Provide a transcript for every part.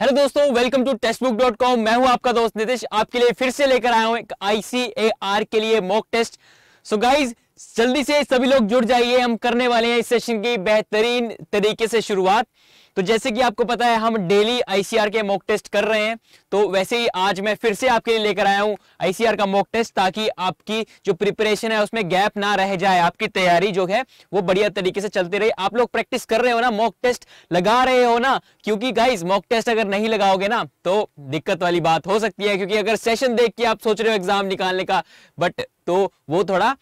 Hello दोस्तों welcome to Testbook dot com मैं हूं आपका दोस्त नितिश आपके लिए फिर से लेकर आया हूं एक आईसीएआर के लिए मॉक टेस्ट सो गाइज जल्दी से सभी लोग जुड़ जाइए हम करने वाले हैं इस सेशन की बेहतरीन तरीके से शुरुआत तो जैसे कि आपको पता है हम डेली आईसीआर के मॉक टेस्ट कर रहे हैं तो वैसे ही आज मैं फिर से आपके लिए लेकर आया हूं आईसीआर का मॉक टेस्ट ताकि आपकी जो प्रिपरेशन है उसमें गैप ना रह जाए आपकी तैयारी जो है वो बढ़िया तरीके से चलती रही आप लोग प्रैक्टिस कर रहे हो ना मॉक टेस्ट लगा रहे हो ना क्योंकि गाइज मॉक टेस्ट अगर नहीं लगाओगे ना तो दिक्कत वाली बात हो सकती है क्योंकि अगर सेशन देख के आप सोच रहे हो एग्जाम निकालने का बट तो वो थोड़ा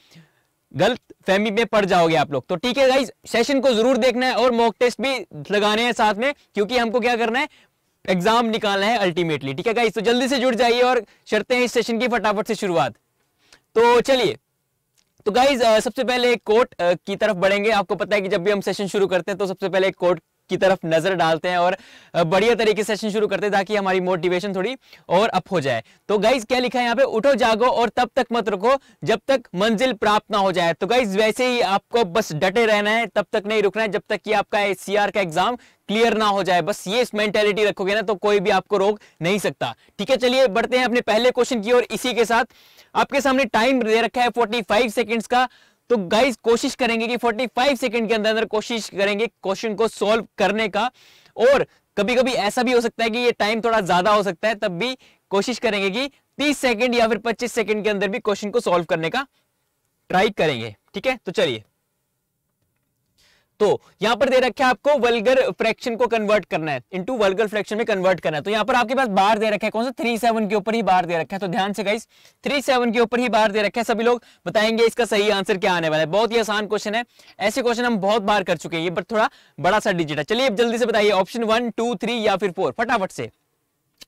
गलत फहमी में पड़ जाओगे आप लोग तो ठीक है गाइज सेशन को जरूर देखना है और मॉक टेस्ट भी लगाने हैं साथ में क्योंकि हमको क्या करना है एग्जाम निकालना है अल्टीमेटली ठीक है गाइज तो जल्दी से जुड़ जाइए और शर्ते हैं इस सेशन की फटाफट से शुरुआत तो चलिए तो गाइज सबसे पहले एक कोर्ट की तरफ बढ़ेंगे आपको पता है कि जब भी हम सेशन शुरू करते हैं तो सबसे पहले एक कोर्ट की तरफ नजर डालते हैं और बढ़िया तरीके से सेशन शुरू करते हैं ताकि हमारी मोटिवेशन थोड़ी और अप हो जाए तो गाइज क्या लिखा है यहाँ पे उठो जागो और तब तक मत रुको जब तक मंजिल प्राप्त ना हो जाए तो गाइज वैसे ही आपको बस डटे रहना है तब तक नहीं रुकना है जब तक कि आपका सी का एग्जाम क्लियर ना हो जाए बस ये इस मेंटेलिटी रखोगे ना तो कोई भी आपको रोक नहीं सकता ठीक है चलिए बढ़ते हैं अपने पहले क्वेश्चन की और इसी के साथ आपके सामने टाइम दे रखा है 45 सेकंड्स का तो गाइज कोशिश करेंगे कि 45 सेकंड के अंदर अंदर कोशिश करेंगे क्वेश्चन को सॉल्व करने का और कभी कभी ऐसा भी हो सकता है कि ये टाइम थोड़ा ज्यादा हो सकता है तब भी कोशिश करेंगे कि 30 सेकंड या फिर 25 सेकंड के अंदर भी क्वेश्चन को सॉल्व करने का ट्राई करेंगे ठीक है तो चलिए तो यहां पर दे रखा है आपको वर्गर फ्रैक्शन को कन्वर्ट करना है इनटू वर्गर फ्रैक्शन में कन्वर्ट करना है तो यहां पर आपके पास बार दे रखा है कौन सा थ्री सेवन के ऊपर ही बार दे रखा है तो ध्यान से गाइस थ्री सेवन के ऊपर ही बार दे रखा है सभी लोग बताएंगे इसका सही आंसर क्या आने वाला है बहुत ही आसान क्वेश्चन है ऐसे क्वेश्चन हम बहुत बार कर चुके हैं ये पर थोड़ा बड़ा सा डिजिट है चलिए अब जल्दी से बताइए ऑप्शन वन टू थ्री या फिर फोर फटाफट से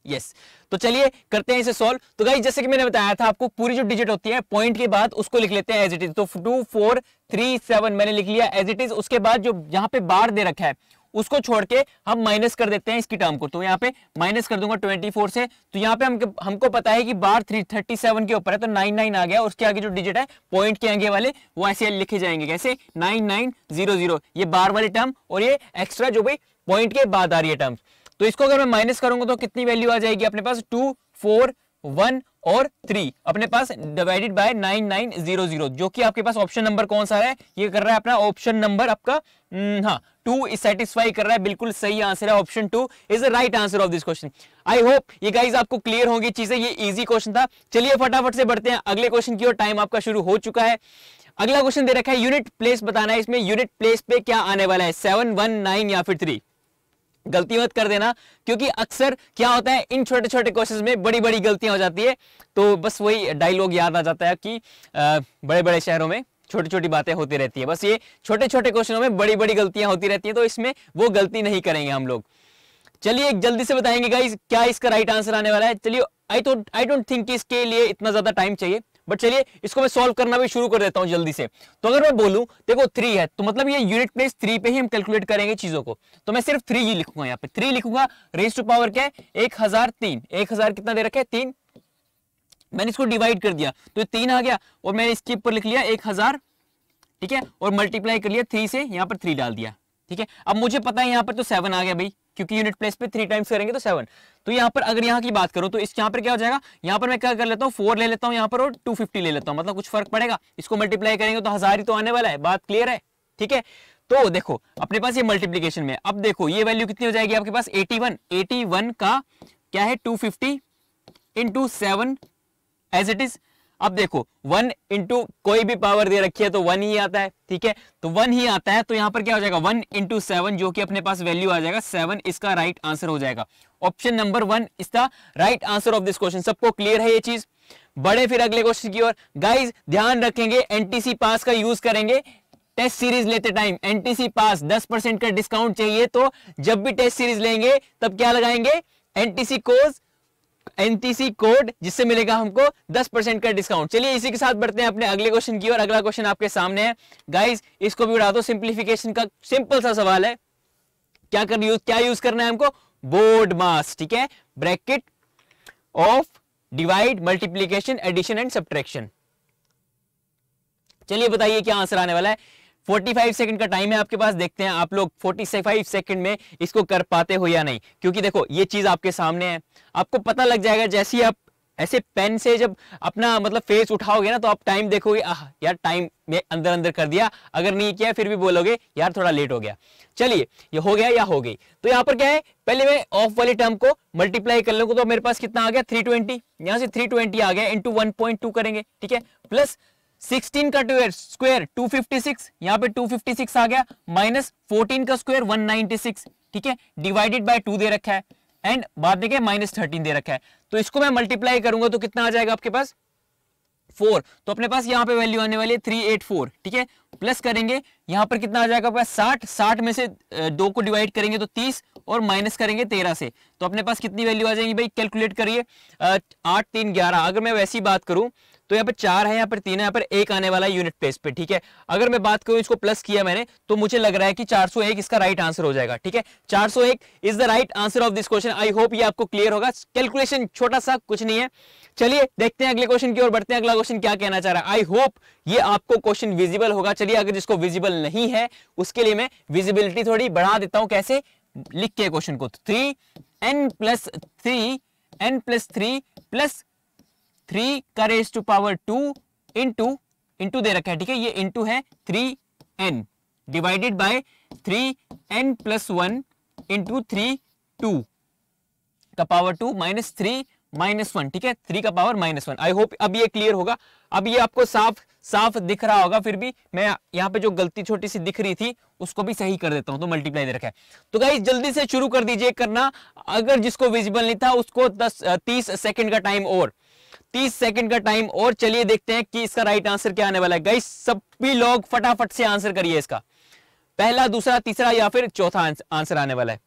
यस yes. तो चलिए करते हैं इसे सॉल्व तो गाइस जैसे कि मैंने बताया था आपको पूरी जो डिजिट होती है पॉइंट के बाद उसको लिख लेते हैं एज इट इज तो टू फोर थ्री सेवन मैंने लिख लिया एज इट इज उसके बाद जो यहाँ पे बार दे रखा है उसको छोड़ के हम माइनस कर देते हैं इसकी टर्म को तो यहाँ पे माइनस कर दूंगा 24 से तो यहाँ पे हम हमको पता है कि बार थ्री थर्टी सेवन के ऊपर है तो नाइन नाइन आ गया उसके आगे जो डिजिट है पॉइंट के आगे वाले वो ऐसे लिखे जाएंगे कैसे नाइन नाइन जीरो जीरो ये बार वाली टर्म और ये एक्स्ट्रा जो भाई पॉइंट के बाद आ रही है टर्म तो इसको अगर मैं माइनस करूंगा तो कितनी वैल्यू आ जाएगी अपने पास टू फोर वन और थ्री अपने पास divided by nine nine zero zero जो कि आपके पास ऑप्शन नंबर कौन सा है ये कर रहा है अपना ऑप्शन नंबर आपका हम्म, हाँ टू इज सेटिस्फाई कर रहा है बिल्कुल सही आंसर है option two is right answer of this question I hope ये गाइज आपको क्लियर होगी चीजें ये इजी क्वेश्चन था चलिए फटाफट से बढ़ते हैं अगले क्वेश्चन की ओर टाइम आपका शुरू हो चुका है अगला क्वेश्चन दे रखा है यूनिट प्लेस बताना है इसमें यूनिट प्लेस पे क्या आने वाला है सेवन वन नाइन या फिर थ्री गलती मत कर देना क्योंकि अक्सर क्या होता है इन छोटे छोटे क्वेश्चन में बड़ी बड़ी गलतियां हो जाती है तो बस वही डायलॉग याद आ जाता है कि बड़े बड़े शहरों में छोटी छोटी बातें होती रहती है बस ये छोटे छोटे क्वेश्चनों में बड़ी बड़ी गलतियां होती रहती है तो इसमें वो गलती नहीं करेंगे हम लोग चलिए एक जल्दी से बताएंगे गाइस क्या इसका राइट आंसर आने वाला है चलिए आई तो आई डोंट थिंक इसके लिए इतना ज्यादा टाइम चाहिए बट चलिए इसको मैं सॉल्व करना भी शुरू कर देता हूँ जल्दी से तो अगर मैं बोलूँ देखो थ्री है तो मतलब ये यूनिट प्लेस थ्री पे ही हम कैलकुलेट करेंगे चीजों को तो मैं सिर्फ थ्री ही लिखूंगा यहाँ पे थ्री लिखूंगा रेस टू पावर क्या है एक हजार तीन एक हजार कितना दे रखा है तीन मैंने इसको डिवाइड कर दिया तो तीन आ गया और मैंने इसके ऊपर लिख लिया एक हजार ठीक है और मल्टीप्लाई कर लिया थ्री से यहाँ पर थ्री डाल दिया ठीक है अब मुझे पता है यहाँ पर तो सेवन आ गया भाई क्योंकि यूनिट प्लेस पे थ्री टाइम्स करेंगे तो सेवन तो यहाँ पर अगर यहाँ की बात करो तो इस यहाँ पर क्या हो जाएगा यहाँ पर मैं क्या कर लेता हूँ फोर ले लेता हूँ यहाँ पर और टू फिफ्टी ले लेता हूँ मतलब कुछ फर्क पड़ेगा इसको मल्टीप्लाई करेंगे तो हजार ही तो आने वाला है बात क्लियर है ठीक है तो देखो अपने पास ये मल्टीप्लीकेशन में अब देखो ये वैल्यू कितनी हो जाएगी आपके पास एटी वन का क्या है two fifty into seven as it is अब देखो वन इंटू कोई भी पावर दे रखी है तो वन ही आता है ठीक है तो वन ही आता है तो यहां पर क्या हो जाएगा वन इंटू सेवन जो कि अपने पास वैल्यू आ जाएगा सेवन इसका राइट आंसर हो जाएगा ऑप्शन नंबर वन इसका right answer of this question सबको क्लियर है ये चीज बढ़े फिर अगले क्वेश्चन की ओर गाइज ध्यान रखेंगे एनटीसी पास का यूज करेंगे टेस्ट सीरीज लेते टाइम एनटीसी पास दस परसेंट का डिस्काउंट चाहिए तो जब भी टेस्ट सीरीज लेंगे तब क्या लगाएंगे एनटीसी कोज एनटीसी कोड जिससे मिलेगा हमको 10 परसेंट का डिस्काउंट चलिए इसी के साथ बढ़ते हैं अपने अगले क्वेश्चन की और अगला क्वेश्चन आपके सामने है गाइस इसको भी उड़ा दो सिंप्लीफिकेशन का सिंपल सा सवाल है क्या कर यूज क्या यूज करना है हमको बोर्ड मास ठीक है bracket of divide multiplication addition and subtraction चलिए बताइए क्या आंसर आने वाला है 45 सेकंड का टाइम है आपके पास देखते हैं आप लोग 45 सेकंड में इसको कर पाते हो या नहीं क्योंकि देखो ये चीज आपके सामने है आपको पता लग जाएगा जैसे ही आप ऐसे पेन से जब अपना मतलब फेस उठाओगे ना तो आप टाइम देखोगे आह यार टाइम में अंदर अंदर कर दिया अगर नहीं किया फिर भी बोलोगे यार थोड़ा लेट हो गया चलिए ये हो गया या हो गई तो यहां पर क्या है पहले मैं ऑफ वाले टर्म को मल्टीप्लाई कर लूंगा तो मेरे पास कितना आ गया 320 ट्वेंटी यहां से 320 आ गया इंटू वन करेंगे ठीक है प्लस 16 का स्क्वायर 256 यहाँ पे 256 आ गया माइनस 14 का स्क्वायर 196 ठीक है डिवाइडेड बाय 2 दे रखा है एंड बाद देखे माइनस थर्टीन दे रखा है तो इसको मैं मल्टीप्लाई करूंगा तो कितना आ जाएगा आपके पास 4 तो अपने पास यहाँ पे वैल्यू आने वाली है 384 ठीक है प्लस करेंगे यहाँ पर कितना आ जाएगा साठ साठ में से दो को डिवाइड करेंगे तो तीस और माइनस करेंगे तेरह से तो अपने पास कितनी वैल्यू आ जाएगी भाई कैलकुलेट करिए आठ तीन ग्यारह अगर मैं वैसी बात करूं तो यहाँ पर चार है यहाँ पर तीन है यहाँ पर एक आने वाला है यूनिट प्लेस पे ठीक है अगर मैं बात करूँ इसको प्लस किया मैंने तो मुझे लग रहा है कि 401 इसका राइट आंसर हो जाएगा ठीक है 401 is the right answer of this question I hope ये आपको क्लियर होगा कैलकुलेशन छोटा सा कुछ नहीं है चलिए देखते हैं अगले क्वेश्चन की ओर बढ़ते हैं अगला क्वेश्चन क्या कहना चाह रहा है आई होप ये आपको क्वेश्चन विजिबल होगा चलिए अगर जिसको विजिबल नहीं है उसके लिए मैं विजिबिलिटी थोड़ी बढ़ा देता हूँ कैसे लिख के क्वेश्चन को three n plus three n plus three plus three का two power two into into दे रखा है ठीक है ये इंटू है three n divided by three n plus one into three two का power two minus three minus one ठीक है थ्री का power minus one I hope अब ये क्लियर होगा अब ये आपको साफ साफ दिख रहा होगा फिर भी मैं यहाँ पे जो गलती छोटी सी दिख रही थी उसको भी सही कर देता हूं तो मल्टीप्लाई दे रखा है तो गाइज जल्दी से शुरू कर दीजिए करना अगर जिसको विजिबल नहीं था उसको दस तीस सेकेंड का टाइम और 30 सेकंड का टाइम और चलिए देखते हैं कि इसका राइट आंसर क्या आने वाला है गई सभी लोग फटाफट से आंसर करिए इसका पहला दूसरा तीसरा या फिर चौथा आंसर आने वाला है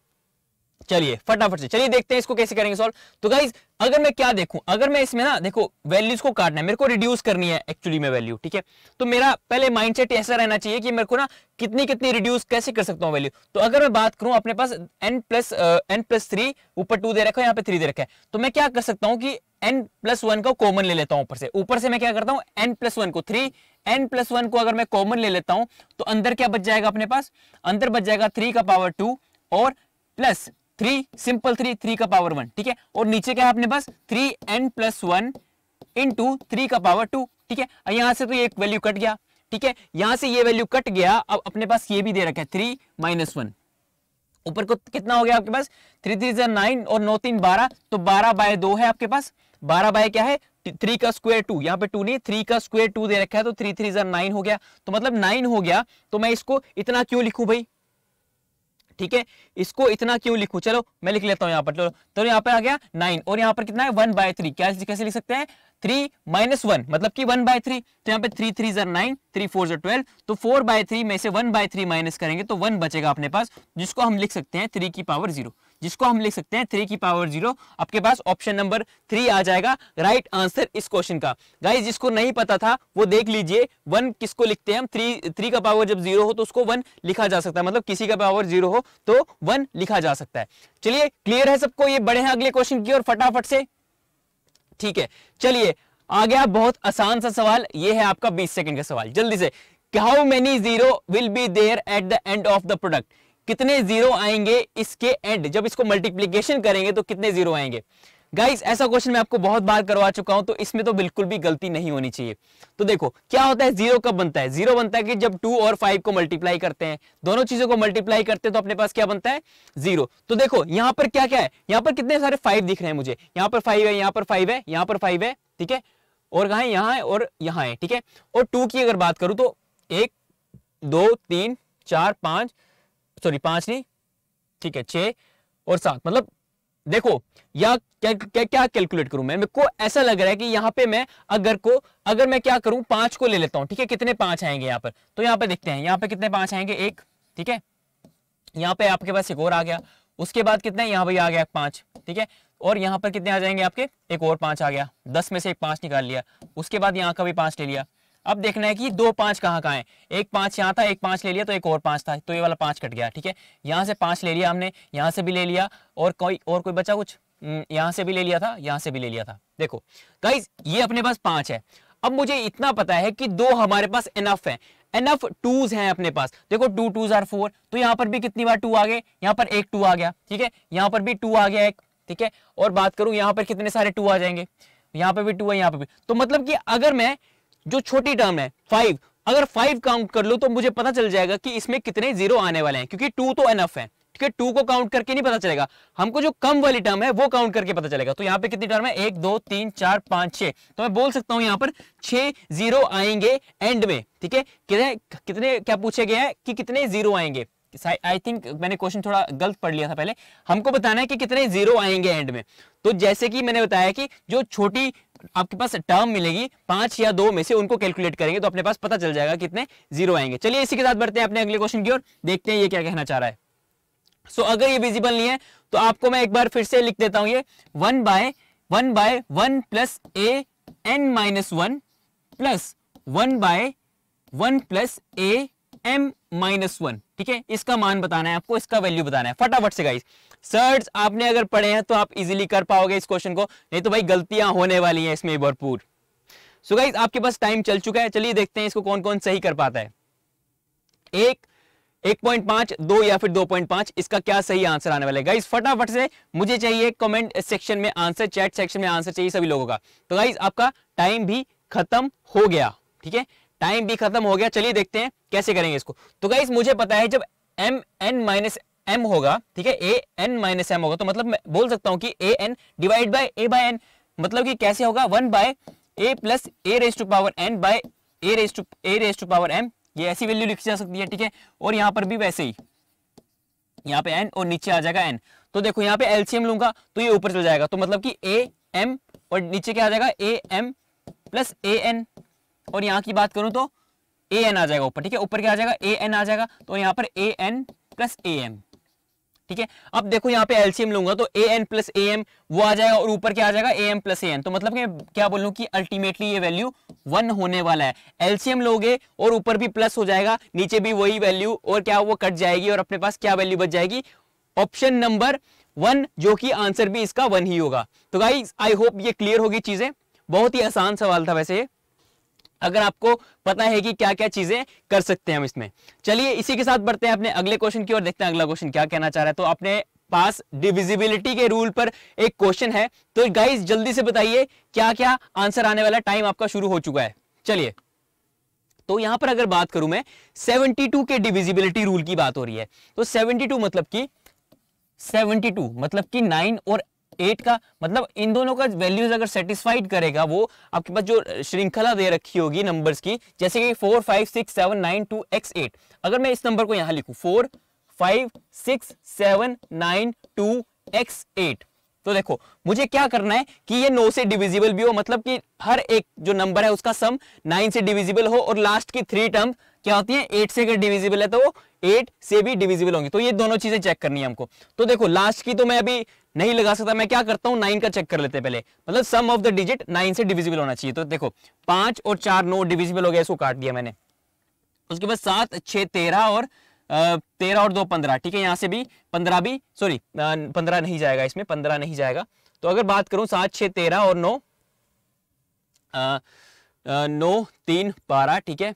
चलिए फटाफट से चलिए देखते हैं इसको कैसे करेंगे सॉल्व तो गाइज अगर मैं क्या देखूं अगर मैं इसमें ना देखो वैल्यूज को काटना है मेरे को रिड्यूस करनी है एक्चुअली में वैल्यू ठीक है तो मेरा पहले माइंडसेट ऐसा रहना चाहिए कि मेरे को ना कितनी कितनी रिड्यूस कैसे कर सकता हूँ वैल्यू तो अगर मैं बात करूं अपने पास n plus n plus three ऊपर टू दे रखा है यहाँ पे थ्री दे रखा है तो मैं क्या कर सकता हूँ कि एन प्लस वन को कॉमन ले लेता हूं ऊपर से ऊपर से मैं क्या करता हूँ एन प्लस वन को थ्री एन प्लस वन को अगर मैं कॉमन ले लेता हूँ तो अंदर क्या बच जाएगा अपने पास अंदर बच जाएगा थ्री का पावर टू और plus three simple three three का पावर वन ठीक है और नीचे क्या है अपने पास three n plus one into three का पावर टू ठीक है यहां से तो ये वैल्यू कट गया ठीक है यहां से ये वैल्यू कट गया अब अपने पास ये भी दे रखा है थ्री माइनस वन ऊपर को कितना हो गया आपके पास थ्री थ्री जै नाइन और नौ तीन बारह तो बारह बाय दो है आपके पास बारह बाय क्या है थ्री का स्क्वायर टू यहाँ पे टू नहीं थ्री का स्क्वायर टू दे रखा है तो थ्री थ्री जै नाइन हो गया तो मतलब नाइन हो गया तो मैं इसको इतना क्यों लिखूं भाई ठीक है इसको इतना क्यों लिखू चलो मैं लिख लेता हूं यहाँ पर चलो तो यहां पर आ गया नाइन और यहां पर कितना है वन बाय थ्री क्या कैसे लिख सकते हैं थ्री माइनस वन मतलब की वन बाय थ्री तो यहाँ पे थ्री थ्री जर नाइन थ्री फोर जर ट्वेल्व तो फोर बाय थ्री में से वन बाय थ्री माइनस करेंगे तो वन बचेगा अपने पास जिसको हम लिख सकते हैं थ्री की पावर जीरो जिसको हम लिख सकते हैं थ्री की पावर जीरो आपके पास ऑप्शन नंबर थ्री आ जाएगा राइट आंसर इस क्वेश्चन का गाइज जिसको नहीं पता था वो देख लीजिए वन किसको लिखते हैं हम थ्री थ्री का पावर जब जीरो हो तो उसको वन लिखा जा सकता है मतलब किसी का पावर जीरो हो तो वन लिखा जा सकता है चलिए क्लियर है सबको ये बड़े हैं अगले क्वेश्चन की और फटाफट से ठीक है चलिए आ गया बहुत आसान सा सवाल ये है आपका 20 सेकंड का सवाल जल्दी से how many zero will be there at the end of the product कितने जीरो आएंगे इसके एंड जब इसको मल्टीप्लीकेशन करेंगे तो कितने जीरो आएंगे गाइस ऐसा क्वेश्चन मैं आपको बहुत बार करवा चुका हूं तो इसमें तो बिल्कुल भी गलती नहीं होनी चाहिए तो देखो क्या होता है जीरो कब बनता है जीरो बनता है कि जब टू और फाइव को मल्टीप्लाई करते हैं दोनों चीजों को मल्टीप्लाई करते हैं तो अपने पास क्या बनता है जीरो तो देखो यहां पर क्या क्या है यहां पर कितने सारे फाइव दिख रहे हैं मुझे यहां पर फाइव है यहां पर फाइव है यहां पर फाइव है ठीक है और कहा है यहां है और यहां है ठीक है और टू की अगर बात करूं तो एक दो तीन चार पांच सॉरी पांच नहीं ठीक है छ और सात मतलब देखो या क्या क्या क्या कैलकुलेट करूं मैं मेरे को ऐसा लग रहा है कि यहां पे मैं अगर को अगर मैं क्या करूं पांच को ले लेता हूं ठीक है कितने पांच आएंगे यहां पर तो यहाँ पे देखते हैं यहाँ पे कितने पांच आएंगे एक ठीक है यहाँ पे आपके पास एक और आ गया उसके बाद कितने यहां पर आ गया पांच ठीक है और यहाँ पर कितने आ जाएंगे आपके एक और पांच आ गया दस में से एक पांच निकाल लिया उसके बाद यहाँ का भी पांच ले लिया अब देखना है कि दो पांच कहाँ कहाँ है एक पांच यहाँ था एक पांच ले लिया तो एक और पांच था तो ये वाला पांच कट गया ठीक है यहाँ से पांच ले लिया हमने यहाँ से भी ले लिया और कोई और कोई बचा कुछ यहाँ से भी ले लिया था यहाँ से भी ले लिया था देखो कई ये अपने पास पांच है अब मुझे इतना पता है कि दो हमारे पास एनफ है एनफ टूज हैं अपने पास देखो टू टूज आर फोर तो यहाँ पर भी कितनी बार टू आ गए यहाँ पर एक टू आ गया ठीक है यहाँ पर भी टू आ गया एक ठीक है और बात करूं यहाँ पर कितने सारे टू आ जाएंगे यहाँ पर भी टू है यहाँ पर भी तो मतलब कि अगर मैं जो छोटी टर्म है फाइव अगर फाइव काउंट कर लो तो मुझे पता चल जाएगा कि इसमें कितने जीरो आने वाले हैं क्योंकि टू तो एनफ है ठीक है टू को काउंट करके नहीं पता चलेगा हमको जो कम वाली टर्म है वो काउंट करके पता चलेगा तो यहाँ पे कितनी टर्म है एक दो तीन चार पांच छह तो मैं बोल सकता हूं यहाँ पर छह जीरो आएंगे एंड में ठीक है कितने कितने क्या पूछे गए हैं कि कितने जीरो आएंगे आई थिंक मैंने क्वेश्चन थोड़ा गलत पढ़ लिया था पहले हमको बताना है कि कितने जीरो आएंगे एंड में तो जैसे कि मैंने बताया कि जो छोटी आपके पास टर्म मिलेगी पांच या दो में से उनको कैलकुलेट करेंगे तो अपने पास पता चल जाएगा कितने जीरो आएंगे चलिए इसी के साथ बढ़ते हैं अपने अगले क्वेश्चन की ओर देखते हैं ये क्या कहना चाह रहा है सो so, अगर ये विजिबल नहीं है तो आपको मैं एक बार फिर से लिख देता हूं ये one by one by one plus a n minus one plus one by one plus a m minus one ठीक है इसका मान बताना है आपको इसका वैल्यू बताना है फटाफट से गाइस सर्ट्स आपने अगर पढ़े हैं तो आप इजीली कर पाओगे इस क्वेश्चन को नहीं तो भाई गलतियां होने वाली हैं इसमें भरपूर सो गाइस आपके पास टाइम चल चुका है चलिए देखते हैं इसको कौन कौन सही कर पाता है एक एक पॉइंट पांच दो या फिर दो पॉइंट पांच इसका क्या सही आंसर आने वाला है गाइज फटाफट से मुझे चाहिए कमेंट सेक्शन में आंसर चैट सेक्शन में आंसर चाहिए सभी लोगों का तो गाइज आपका टाइम भी खत्म हो गया ठीक है टाइम भी खत्म हो गया चलिए देखते हैं कैसे करेंगे इसको तो गाइस मुझे पता है जब एम एन माइनस एम होगा ठीक है ए एन माइनस एम होगा तो मतलब मैं बोल सकता हूं कि a n divide by a by n मतलब कि कैसे होगा one by a plus a raise to power n by a raise to a raise to power m ये ऐसी वैल्यू लिखी जा सकती है ठीक है और यहाँ पर भी वैसे ही यहाँ पे एन और नीचे आ जाएगा एन तो देखो यहाँ पे एलसीएम लूंगा तो ये ऊपर चल जाएगा तो मतलब कि ए एम और नीचे क्या आ जाएगा a m plus a n और यहाँ की बात करूं तो ए एन आ जाएगा ऊपर ठीक है ऊपर क्या आ जाएगा ए एन आ जाएगा तो यहाँ पर a n plus a m ठीक है अब देखो यहाँ पे एलसीएम लूंगा तो a n plus a m वो आ जाएगा और ऊपर क्या आ जाएगा a m plus a n तो मतलब कि क्या बोलूँ कि अल्टीमेटली ये वैल्यू वन होने वाला है एलसीएम लोगे और ऊपर भी प्लस हो जाएगा नीचे भी वही वैल्यू और क्या वो कट जाएगी और अपने पास क्या वैल्यू बच जाएगी ऑप्शन नंबर वन जो कि आंसर भी इसका वन ही होगा तो गाइज आई होप ये क्लियर होगी चीजें बहुत ही आसान सवाल था वैसे अगर आपको पता है कि क्या क्या चीजें कर सकते हैं हम इसमें चलिए इसी के साथ बढ़ते हैं अपने अगले क्वेश्चन की ओर देखते हैं अगला क्वेश्चन क्या कहना चाह रहा है तो अपने पास डिविजिबिलिटी के रूल पर एक क्वेश्चन है तो गाइज जल्दी से बताइए क्या क्या आंसर आने वाला टाइम आपका शुरू हो चुका है चलिए तो यहां पर अगर बात करूं मैं 72 के डिविजिबिलिटी रूल की बात हो रही है तो 72 मतलब कि 72 मतलब कि 9 और एट का मतलब इन दोनों का वैल्यूज अगर सेटिस्फाइड करेगा वो आपके पास जो श्रृंखला दे रखी होगी नंबर्स की जैसे कि four five six seven nine two x eight अगर मैं इस नंबर को यहां लिखू four five six seven nine two x eight तो देखो मुझे क्या करना है कि ये नौ से डिविजिबल भी हो मतलब कि हर एक जो नंबर है उसका सम नाइन से डिविजिबल हो और लास्ट की थ्री टर्म क्या होती है एट से अगर डिविजिबल है तो वो एट से भी डिविजिबल होंगी तो ये दोनों चीजें चेक करनी है हमको तो देखो लास्ट की तो मैं अभी नहीं लगा सकता मैं क्या करता हूँ नाइन का चेक कर लेते हैं पहले मतलब sum of the digit nine से डिविजिबल होना चाहिए तो देखो पांच और चार नौ डिविजिबल हो गया इसको काट दिया मैंने उसके बाद सात छह तेरह और तेरह और दो पंद्रह ठीक है यहां से भी पंद्रह भी सॉरी पंद्रह नहीं जाएगा इसमें पंद्रह नहीं जाएगा तो अगर बात करूं सात छह तेरह और नौ नौ तीन बारह ठीक है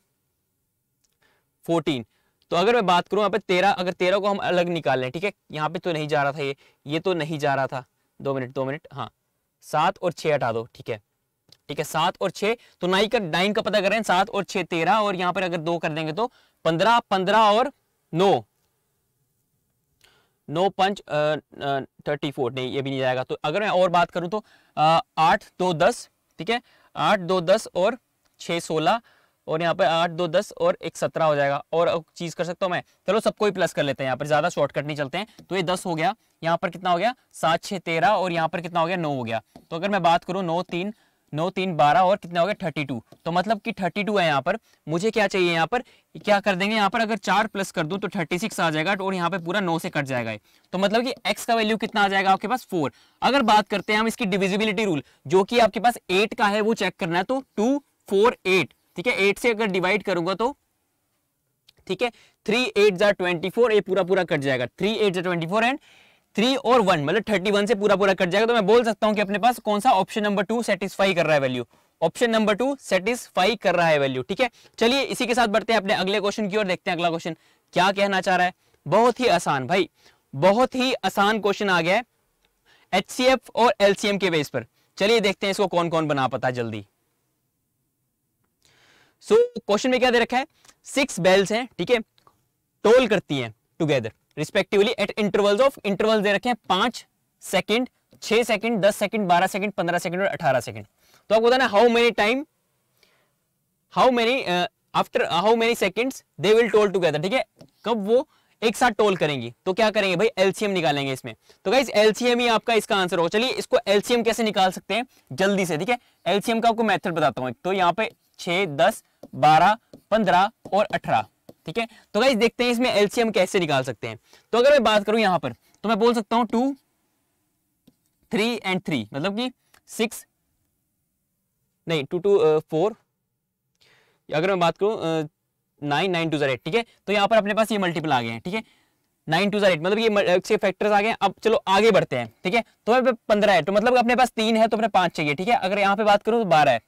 फोर्टीन तो अगर मैं बात करूं यहाँ पे तेरह अगर तेरह को हम अलग निकाल लें ठीक है यहाँ पे तो नहीं जा रहा था ये ये तो नहीं जा रहा था दो मिनट दो मिनट हाँ सात और छः हटा दो ठीक है ठीक है सात और छः तो नाइन का नाइन का पता करें सात और छः तेरह और यहाँ पर अगर दो कर देंगे तो पंद्रह पंद्रह और नौ नो पंच थर्टी फोर नहीं ये भी नहीं जाएगा तो अगर मैं और बात करूँ तो आठ दो दस ठीक है आठ दो दस और छः सोलह और यहाँ पे आठ दो दस और एक सत्रह हो जाएगा और चीज कर सकता हूँ मैं चलो सबको ही प्लस कर लेते हैं यहाँ पर ज्यादा शॉर्टकट नहीं चलते हैं तो ये दस हो गया यहाँ पर कितना हो गया सात छः तेरह और यहाँ पर कितना हो गया नौ हो गया तो अगर मैं बात करूँ नौ तीन नौ तीन बारह और कितना हो गया थर्टी टू तो मतलब कि थर्टी टू है यहाँ पर मुझे क्या चाहिए यहाँ पर क्या कर देंगे यहाँ पर अगर चार प्लस कर दूं तो थर्टी सिक्स आ जाएगा और यहाँ पे पूरा नौ से कट जाएगा तो मतलब कि एक्स का वैल्यू कितना आ जाएगा आपके पास फोर अगर बात करते हैं हम इसकी डिविजिबिलिटी रूल जो कि आपके पास एट का है वो चेक करना है तो टू फोर एट ठीक है एट से अगर डिवाइड करूंगा तो ठीक है थ्री एट जार ट्वेंटी फोर ये पूरा पूरा कट जाएगा थ्री एट जार ट्वेंटी फोर एंड थ्री और वन मतलब थर्टी वन से पूरा पूरा कट जाएगा तो मैं बोल सकता हूं कि अपने पास कौन सा ऑप्शन नंबर टू सेटिस्फाई कर रहा है value option number two satisfy कर रहा है वैल्यू ठीक है चलिए इसी के साथ बढ़ते हैं अपने अगले क्वेश्चन की ओर देखते हैं अगला क्वेश्चन क्या कहना चाह रहा है बहुत ही आसान भाई बहुत ही आसान क्वेश्चन आ गया है एच और एल के बेस पर चलिए देखते हैं इसको कौन कौन बना पता जल्दी सो क्वेश्चन में क्या दे रखा है सिक्स बेल्स हैं ठीक है टोल करती हैं together respectively at intervals of intervals दे रखे हैं पांच सेकंड छह सेकंड दस सेकंड बारह सेकंड पंद्रह सेकंड और अठारह सेकंड तो आपको बताना how many time how many after how many second they will toll together ठीक है कब वो एक साथ टोल करेंगी तो क्या करेंगे भाई एलसीएम निकालेंगे इसमें तो गाइस एलसीएम ही आपका इसका आंसर होगा चलिए इसको एलसीएम कैसे निकाल सकते हैं जल्दी से ठीक है एलसीएम का आपको मेथड बताता हूं तो यहां पे छह दस बारह पंद्रह और अठारह ठीक है तो गाइज देखते हैं इसमें एलसीएम कैसे निकाल सकते हैं तो अगर मैं बात करूं यहां पर तो मैं बोल सकता हूं टू थ्री एंड थ्री मतलब कि सिक्स नहीं टू टू फोर अगर मैं बात करू नाइन नाइन टू जर एट ठीक है तो यहाँ पर अपने पास ये मल्टीपल आ गए हैं ठीक है नाइन टू जर एट मतलब ये uh, से फैक्टर्स आ गए अब चलो आगे बढ़ते हैं ठीक है तो पंद्रह है तो मतलब अपने पास तीन है तो अपने पांच चाहिए ठीक है अगर यहाँ पे बात करूं तो बारह है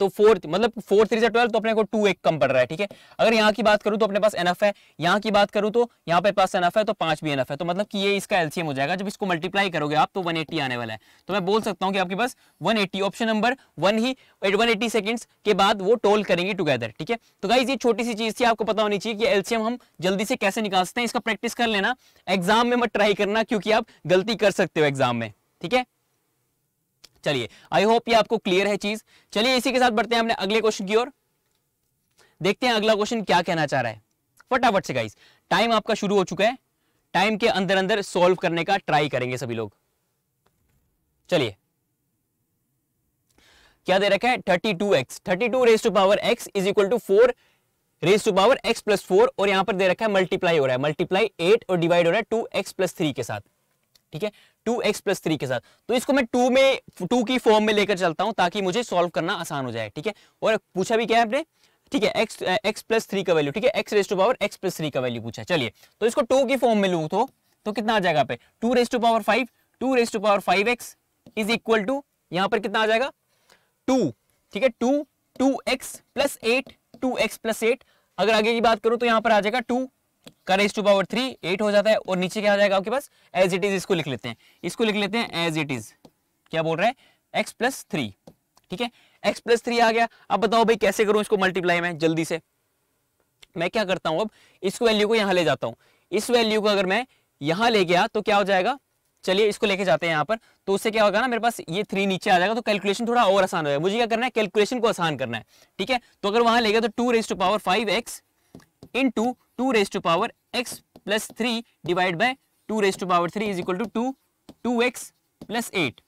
तो फोर्थ मतलब फोर थ्री से ट्वेल्व तो अपने को टू एक कम पड़ रहा है ठीक है अगर यहाँ की बात करूँ तो अपने पास एनफ है यहाँ की बात करूँ तो यहाँ पे पास एनफ है तो पांच भी एनफ है तो मतलब कि ये इसका एल्सियम हो जाएगा जब इसको मल्टीप्लाई करोगे आप तो वन आने वाला है तो मैं बोल सकता हूँ कि आपके पास वन ऑप्शन नंबर वन ही वन एट्टी के बाद वो टोल करेंगे टुगेदर ठीक है तो गाइज ये छोटी सी चीज थी आपको पता होनी चाहिए कि एल्सियम हम जल्दी से कैसे निकाल सकते हैं इसका प्रैक्टिस कर लेना एग्जाम में मत ट्राई करना क्योंकि आप गलती कर सकते हो एग्जाम में ठीक है चलिए आई होप ये आपको क्लियर है चीज चलिए इसी के साथ बढ़ते हैं अपने अगले क्वेश्चन की ओर देखते हैं अगला क्वेश्चन क्या कहना चाह रहा है फटाफट से गाइस टाइम आपका शुरू हो चुका है टाइम के अंदर अंदर सॉल्व करने का ट्राई करेंगे सभी लोग चलिए क्या दे रखा है 32x 32 two raise to power x is equal to four raise to power x plus four और यहां पर दे रखा है मल्टीप्लाई हो रहा है मल्टीप्लाई 8 और डिवाइड हो रहा है 2x एक्स प्लस थ्री के साथ ठीक है टू एक्स प्लस थ्री के साथ तो इसको मैं टू में टू की फॉर्म में लेकर चलता हूं ताकि मुझे सॉल्व करना आसान हो जाए ठीक है और पूछा भी क्या है आपने ठीक है एक्स एक्स प्लस थ्री का वैल्यू ठीक है x raise to power x plus three का वैल्यू पूछा चलिए तो इसको टू की फॉर्म में लू तो, तो कितना आ जाएगा आप two raise to power five two raise to power five x is equal to यहां पर कितना आ जाएगा टू ठीक है two two x plus eight two x plus eight अगर आगे की बात करूं तो यहां पर आ जाएगा टू का raise to power three eight हो जाता है और नीचे क्या आ जाएगा आपके पास एज इट इज इसको लिख लेते हैं इसको लिख लेते हैं एज इट इज क्या बोल रहे हैं एक्स प्लस थ्री ठीक है एक्स प्लस थ्री आ गया अब बताओ भाई कैसे करूं इसको मल्टीप्लाई में जल्दी से मैं क्या करता हूं अब इस वैल्यू को यहां ले जाता हूं इस वैल्यू को अगर मैं यहां ले गया तो क्या हो जाएगा चलिए इसको लेके जाते हैं यहां पर तो उससे क्या होगा ना मेरे पास ये थ्री नीचे आ जाएगा तो कैलकुलेशन थोड़ा और आसान हो जाएगा मुझे क्या करना है कैलकुलेशन को आसान करना है ठीक है तो अगर वहां ले गया तो two raise to power five x into two raise to power x plus three divide by two raise to power three is equal to two two x plus eight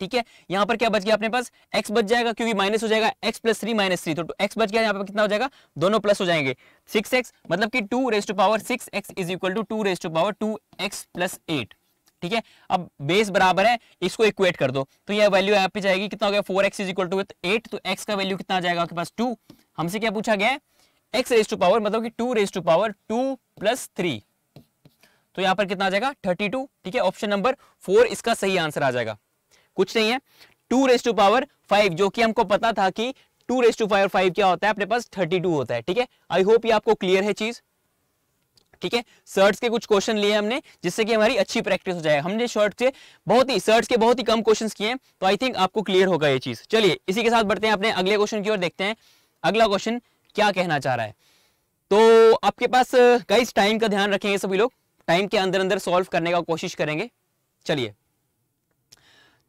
ठीक है यहां पर क्या बच गया अपने पास x बच जाएगा क्योंकि माइनस हो जाएगा x plus three minus three तो x बच गया यहां पर कितना हो जाएगा दोनों प्लस हो जाएंगे 6x मतलब कि 2 raise to power 6x is equal to two raise to power two x plus eight ठीक है अब बेस बराबर है इसको इक्वेट कर दो तो यह वैल्यू यहाँ पे जाएगी कितना हो गया four x is equal to eight तो एक्स का वैल्यू कितना आ जाएगा आपके पास टू हमसे क्या पूछा गया है एक्स रेज टू पावर मतलब कि two raise to power two plus three तो यहां पर कितना आ जाएगा थर्टी टू ठीक है ऑप्शन नंबर फोर इसका सही आंसर आ जाएगा कुछ नहीं है two raise to power five जो कि हमको पता था कि two raise to power five क्या होता है अपने पास थर्टी टू होता है ठीक है आई होप ये आपको क्लियर है चीज ठीक है सर्ट्स के कुछ क्वेश्चन लिए हमने जिससे कि हमारी अच्छी प्रैक्टिस हो जाए हमने शॉर्ट से बहुत ही सर्ट्स के बहुत ही कम क्वेश्चन किए हैं तो आई थिंक आपको क्लियर होगा ये चीज चलिए इसी के साथ बढ़ते हैं अपने अगले क्वेश्चन की ओर देखते हैं अगला क्वेश्चन क्या कहना चाह रहा है तो आपके पास कई टाइम का ध्यान रखेंगे सभी लोग टाइम के अंदर अंदर सॉल्व करने का कोशिश करेंगे चलिए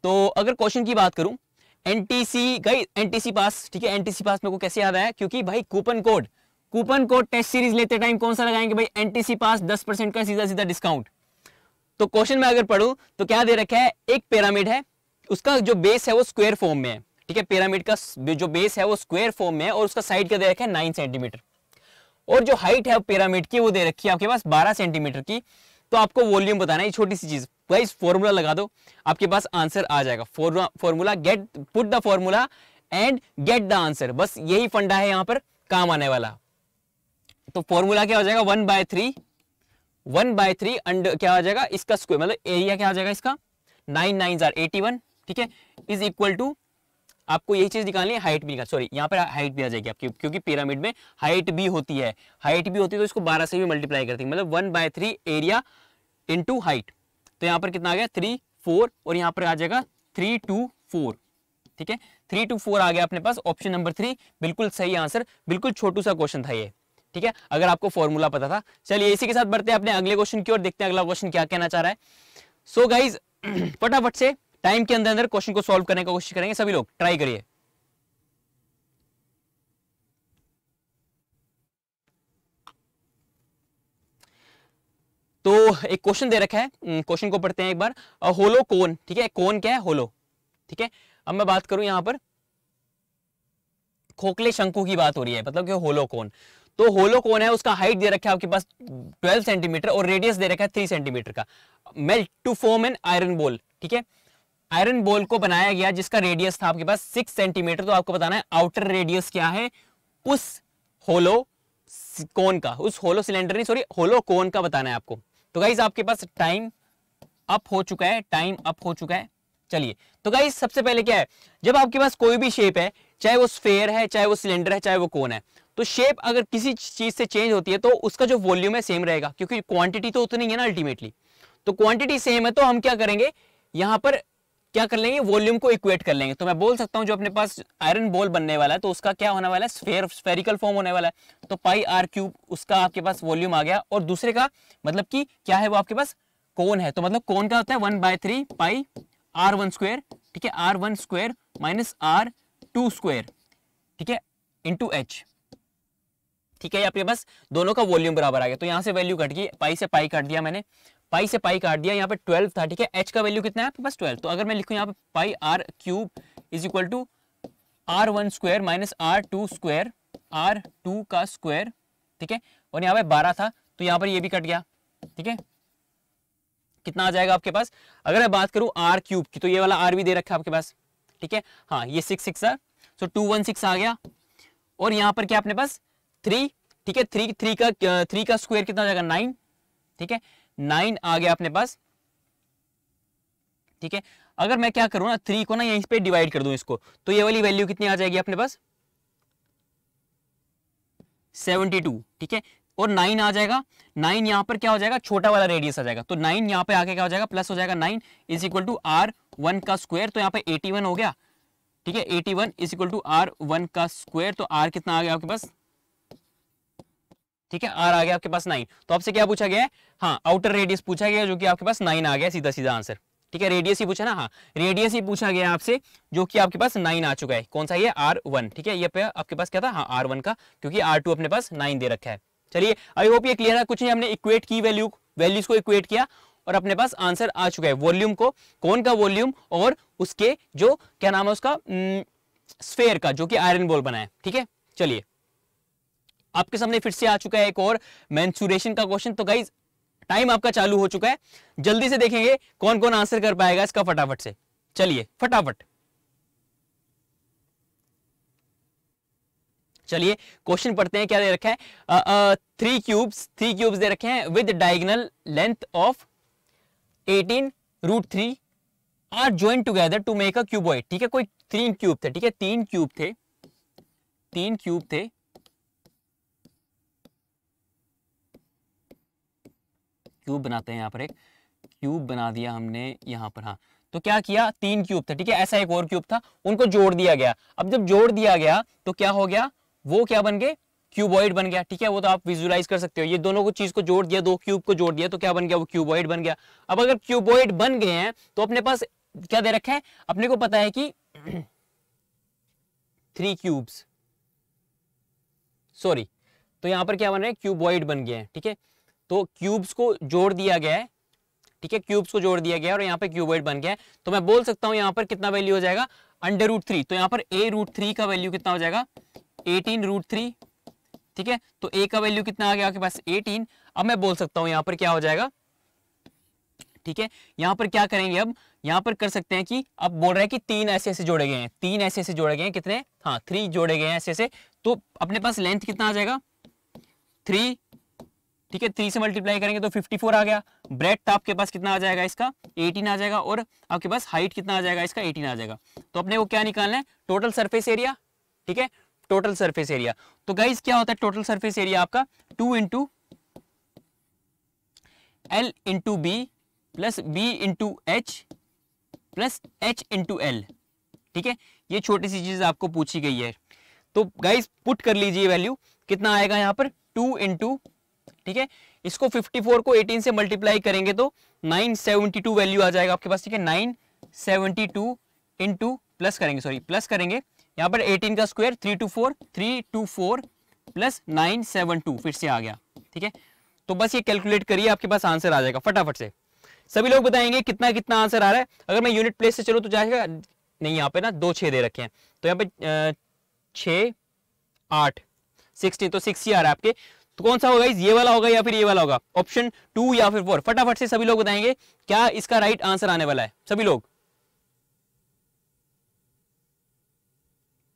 तो अगर क्वेश्चन की बात करूं एनटीसी गई एनटीसी पास ठीक है एनटीसी पास मेरे को कैसे याद आया क्योंकि भाई coupon code coupon code test series लेते टाइम कौन सा लगाएंगे भाई एनटीसी पास 10 परसेंट का सीधा सीधा डिस्काउंट तो क्वेश्चन में अगर पढ़ू तो क्या दे रखा है एक पिरामिड है उसका जो बेस है वो स्क्वेयर फॉर्म में है ठीक है पिरामिड का जो बेस है वो स्क्वायर फॉर्म में है और उसका साइड क्या दे रखा है नाइन सेंटीमीटर और जो हाइट है पिरामिड की वो दे रखी है आपके पास बारह सेंटीमीटर की तो आपको वॉल्यूम बताना है छोटी सी चीज गाइस फॉर्मूला लगा दो आपके पास आंसर आ जाएगा formula get put the formula and get the answer बस यही फंडा है यहां पर काम आने वाला तो फॉर्मूला क्या हो जाएगा one by three one by three अंड क्या आ जाएगा इसका स्क्वायर मतलब एरिया क्या आ जाएगा इसका नाइन नाइन जार एटी वन ठीक है इज इक्वल टू आपको यही चीज निकालनी है हाइट भी निकाल सॉरी यहाँ पर हाइट भी आ जाएगी आपकी क्योंकि पिरामिड में हाइट भी होती है हाइट भी होती है तो इसको बारह से भी मल्टीप्लाई करती है मतलब one by three area into height तो यहाँ पर कितना आ गया थ्री फोर और यहाँ पर आ जाएगा थ्री टू फोर ठीक है थ्री टू फोर आ गया अपने पास ऑप्शन नंबर थ्री बिल्कुल सही आंसर बिल्कुल छोटू सा क्वेश्चन था ये ठीक है अगर आपको फॉर्मूला पता था चलिए इसी के साथ बढ़ते हैं अपने अगले क्वेश्चन की और देखते हैं अगला क्वेश्चन क्या कहना चाह रहा है सो गाइज फटाफट से टाइम के अंदर अंदर क्वेश्चन को सॉल्व करने का कोशिश करेंगे सभी लोग ट्राई करिए तो एक क्वेश्चन दे रखा है क्वेश्चन को पढ़ते हैं एक बार होलो कोन ठीक है कोन क्या है होलो ठीक है अब मैं बात करूं यहां पर खोखले शंकु की बात हो रही है मतलब कि होलो कोन तो होलो कोन है उसका हाइट दे रखा है आपके पास 12 सेंटीमीटर और रेडियस दे रखा है 3 सेंटीमीटर का melt to form an iron ball ठीक है आयरन बॉल को बनाया गया जिसका रेडियस था आपके पास सिक्स सेंटीमीटर तो आपको बताना है आउटर रेडियस क्या है उस होलो कोन का उस होलो सिलेंडर नहीं सॉरी होलो कोन का बताना है आपको तो गाइज आपके पास टाइम अप हो चुका है टाइम अप हो चुका है चलिए तो गाइज सबसे पहले क्या है जब आपके पास कोई भी शेप है चाहे वो स्फेयर है चाहे वो सिलेंडर है चाहे वो कोन है तो शेप अगर किसी चीज से चेंज होती है तो उसका जो वॉल्यूम है सेम रहेगा क्योंकि क्वांटिटी तो उतनी है ना अल्टीमेटली तो क्वांटिटी सेम है तो हम क्या करेंगे यहां पर क्या कर लेंगे वॉल्यूम को इक्वेट कर लेंगे तो मैं बोल सकता हूँ जो अपने पास आयरन बॉल बनने वाला है तो उसका क्या होने वाला है स्फेयर स्फेरिकल फॉर्म होने वाला है तो पाई आर क्यूब उसका आपके पास वॉल्यूम आ गया और दूसरे का मतलब कि क्या है वो आपके पास कोन है तो मतलब कोन का होता है one by three pi r one square ठीक है r one square minus r two square ठीक है इंटू एच ठीक है आपके पास दोनों का वॉल्यूम बराबर आ गया तो यहां से वैल्यू कट गई पाई से पाई कट दिया मैंने पाई से पाई काट दिया यहाँ पे ट्वेल्व था ठीक है एच का वैल्यू कितना है आपके पास ट्वेल्व तो अगर मैं लिखूँ यहाँ पे pi r cube is equal to r one square minus r two square r two का स्क्वायर ठीक है और यहाँ पे बारह था तो यहाँ पर ये भी कट गया ठीक है कितना आ जाएगा आपके पास अगर मैं बात करूँ आर क्यूब की तो ये वाला आर भी दे रखा है आपके पास ठीक है हाँ ये सिक्स सिक्स है सो टू वन सिक्स आ गया और यहाँ पर क्या अपने पास थ्री ठीक है थ्री थ्री का थ्री का स्क्वायर कितना हो जाएगा नाइन ठीक है नाइन आ गया अपने पास ठीक है अगर मैं क्या करूं ना थ्री को ना यहीं पे डिवाइड कर दूं इसको तो ये वाली वैल्यू कितनी आ जाएगी अपने पास सेवेंटी टू ठीक है और नाइन आ जाएगा नाइन यहाँ पर क्या हो जाएगा छोटा वाला रेडियस आ जाएगा तो नाइन यहाँ पे आके क्या हो जाएगा प्लस हो जाएगा nine is equal to r one का स्क्वायर तो यहाँ पे एटी वन हो गया ठीक है eighty one is equal to r one का स्क्वायर तो आर कितना आ गया आपके पास ठीक है आर आ गया आपके पास नाइन तो आपसे क्या पूछा गया हाँ आउटर रेडियस पूछा गया जो कि आपके पास नाइन आ गया सीधा सीधा आंसर ठीक है रेडियस ही पूछा ना हाँ रेडियस ही पूछा गया आपसे जो कि आपके पास नाइन आ चुका है कौन सा ये आर वन ठीक है ये पे आपके पास क्या था हाँ आर वन का क्योंकि आर टू अपने पास नाइन दे रखा है चलिए आई होप ये क्लियर है कुछ नहीं हमने इक्वेट की वैल्यू वैल्यूज को इक्वेट किया और अपने पास आंसर आ चुका है वॉल्यूम को कौन का वॉल्यूम और उसके जो क्या नाम है उसका स्फेयर का जो कि आयरन बॉल बनाए ठीक है चलिए आपके सामने फिर से आ चुका है एक और मैं का क्वेश्चन तो गाइज टाइम आपका चालू हो चुका है जल्दी से देखेंगे कौन कौन आंसर कर पाएगा इसका फटाफट से चलिए फटाफट चलिए क्वेश्चन पढ़ते हैं क्या दे रखा है थ्री क्यूब्स थ्री क्यूब्स दे रखे हैं with diagonal length of eighteen root three are join together to make a cuboid ठीक है कोई थ्री क्यूब थे ठीक है तीन क्यूब थे तीन क्यूब थे क्यूब बनाते हैं यहाँ पर एक क्यूब बना दिया हमने यहाँ पर हाँ तो क्या किया तीन क्यूब था ठीक है ऐसा एक और क्यूब था उनको जोड़ दिया गया अब जब जोड़ दिया गया तो क्या हो गया वो क्या बन गए क्यूबॉइड बन गया ठीक है वो तो आप विजुलाइज कर सकते हो ये दोनों को चीज को जोड़ दिया दो क्यूब को जोड़ दिया तो क्या बन गया वो क्यूबॉइड बन गया अब अगर क्यूबॉइड बन गए हैं तो अपने पास क्या दे रखा है अपने को पता है कि थ्री क्यूब्स सॉरी तो यहां पर क्या बन रहे हैं क्यूबॉइड बन गए हैं ठीक है तो क्यूब्स को जोड़ दिया गया है ठीक है क्यूब्स को जोड़ दिया गया और यहाँ पे क्यूबॉइड बन गया तो मैं बोल सकता हूं यहाँ पर कितना वैल्यू हो जाएगा अंडर रूट थ्री तो यहाँ पर ए रूट थ्री का वैल्यू कितना हो जाएगा एटीन रूट थ्री ठीक है तो ए का वैल्यू कितना आ गया आपके पास एटीन अब मैं बोल सकता हूं यहाँ पर क्या हो जाएगा ठीक है यहाँ पर क्या करेंगे अब यहाँ पर कर सकते हैं कि अब बोल रहा है कि तीन ऐसे ऐसे जोड़े गए हैं तीन ऐसे ऐसे जोड़े गए हैं कितने हाँ थ्री जोड़े गए हैं ऐसे ऐसे तो अपने पास लेंथ कितना आ जाएगा थ्री ठीक है थ्री से मल्टीप्लाई करेंगे तो 54 आ गया ब्रेथ आपके पास कितना आ जाएगा इसका 18 आ जाएगा और आपके पास हाइट कितना आ जाएगा इसका 18 आ जाएगा तो अपने वो क्या निकालना है टोटल सरफेस एरिया ठीक है टोटल सरफेस एरिया तो गाइज क्या होता है टोटल सरफेस एरिया आपका two into l into b plus b into h plus h into l ठीक है ये छोटी सी चीज आपको पूछी गई है तो गाइज पुट कर लीजिए वैल्यू कितना आएगा यहाँ पर टू इंटू ठीक है इसको 54 को 18 से मल्टीप्लाई करेंगे तो 972 वैल्यू आ जाएगा आपके पास ठीक है 972 सेवेंटी टू इंटू प्लस करेंगे सॉरी प्लस करेंगे यहां पर 18 का स्क्वायर 324 324 प्लस 972 फिर से आ गया ठीक है तो बस ये कैलकुलेट करिए आपके पास आंसर आ जाएगा फटाफट से सभी लोग बताएंगे कितना कितना आंसर आ रहा है अगर मैं यूनिट प्लेस से चलू तो जाएगा नहीं यहाँ पे ना दो छे दे रखे हैं तो यहाँ पे छ आठ सिक्सटी तो सिक्स ही आ रहा है आपके तो कौन सा होगा ये वाला होगा या फिर ये वाला होगा ऑप्शन टू या फिर फोर फटाफट से सभी लोग बताएंगे क्या इसका राइट आंसर आने वाला है सभी लोग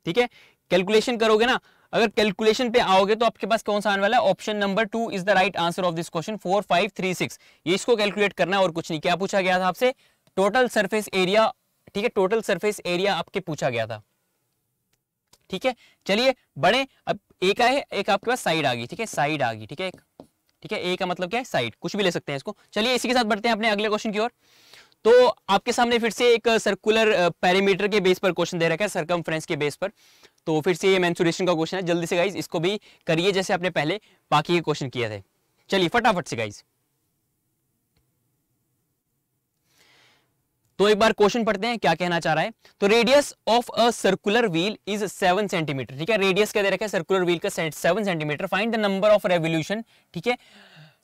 ठीक है कैलकुलेशन करोगे ना अगर कैलकुलेशन पे आओगे तो आपके पास कौन सा आने वाला है option number two is the right answer of this question four five three six ये इसको कैलकुलेट करना है और कुछ नहीं क्या पूछा गया था आपसे टोटल सरफेस एरिया ठीक है टोटल सरफेस एरिया आपके पूछा गया था ठीक है चलिए बड़े अब ए का है एक आपके पास साइड आ गई ठीक है साइड आ गई ठीक है एक ठीक है ए का मतलब क्या है साइड कुछ भी ले सकते हैं इसको चलिए इसी के साथ बढ़ते हैं अपने अगले क्वेश्चन की ओर तो आपके सामने फिर से एक सर्कुलर uh, पैरामीटर uh, के बेस पर क्वेश्चन दे रखा है सरकम के बेस पर तो फिर से ये मैंसुरेशन का क्वेश्चन है जल्दी से गाइज इसको भी करिए जैसे आपने पहले बाकी के क्वेश्चन किए थे चलिए फटाफट से गाइज़ तो एक बार क्वेश्चन पढ़ते हैं क्या कहना चाह रहा है तो radius of a circular wheel is seven centimetre ठीक है रेडियस क्या दे रखा है सर्कुलर व्हील का seven centimetre find the number of revolution ठीक है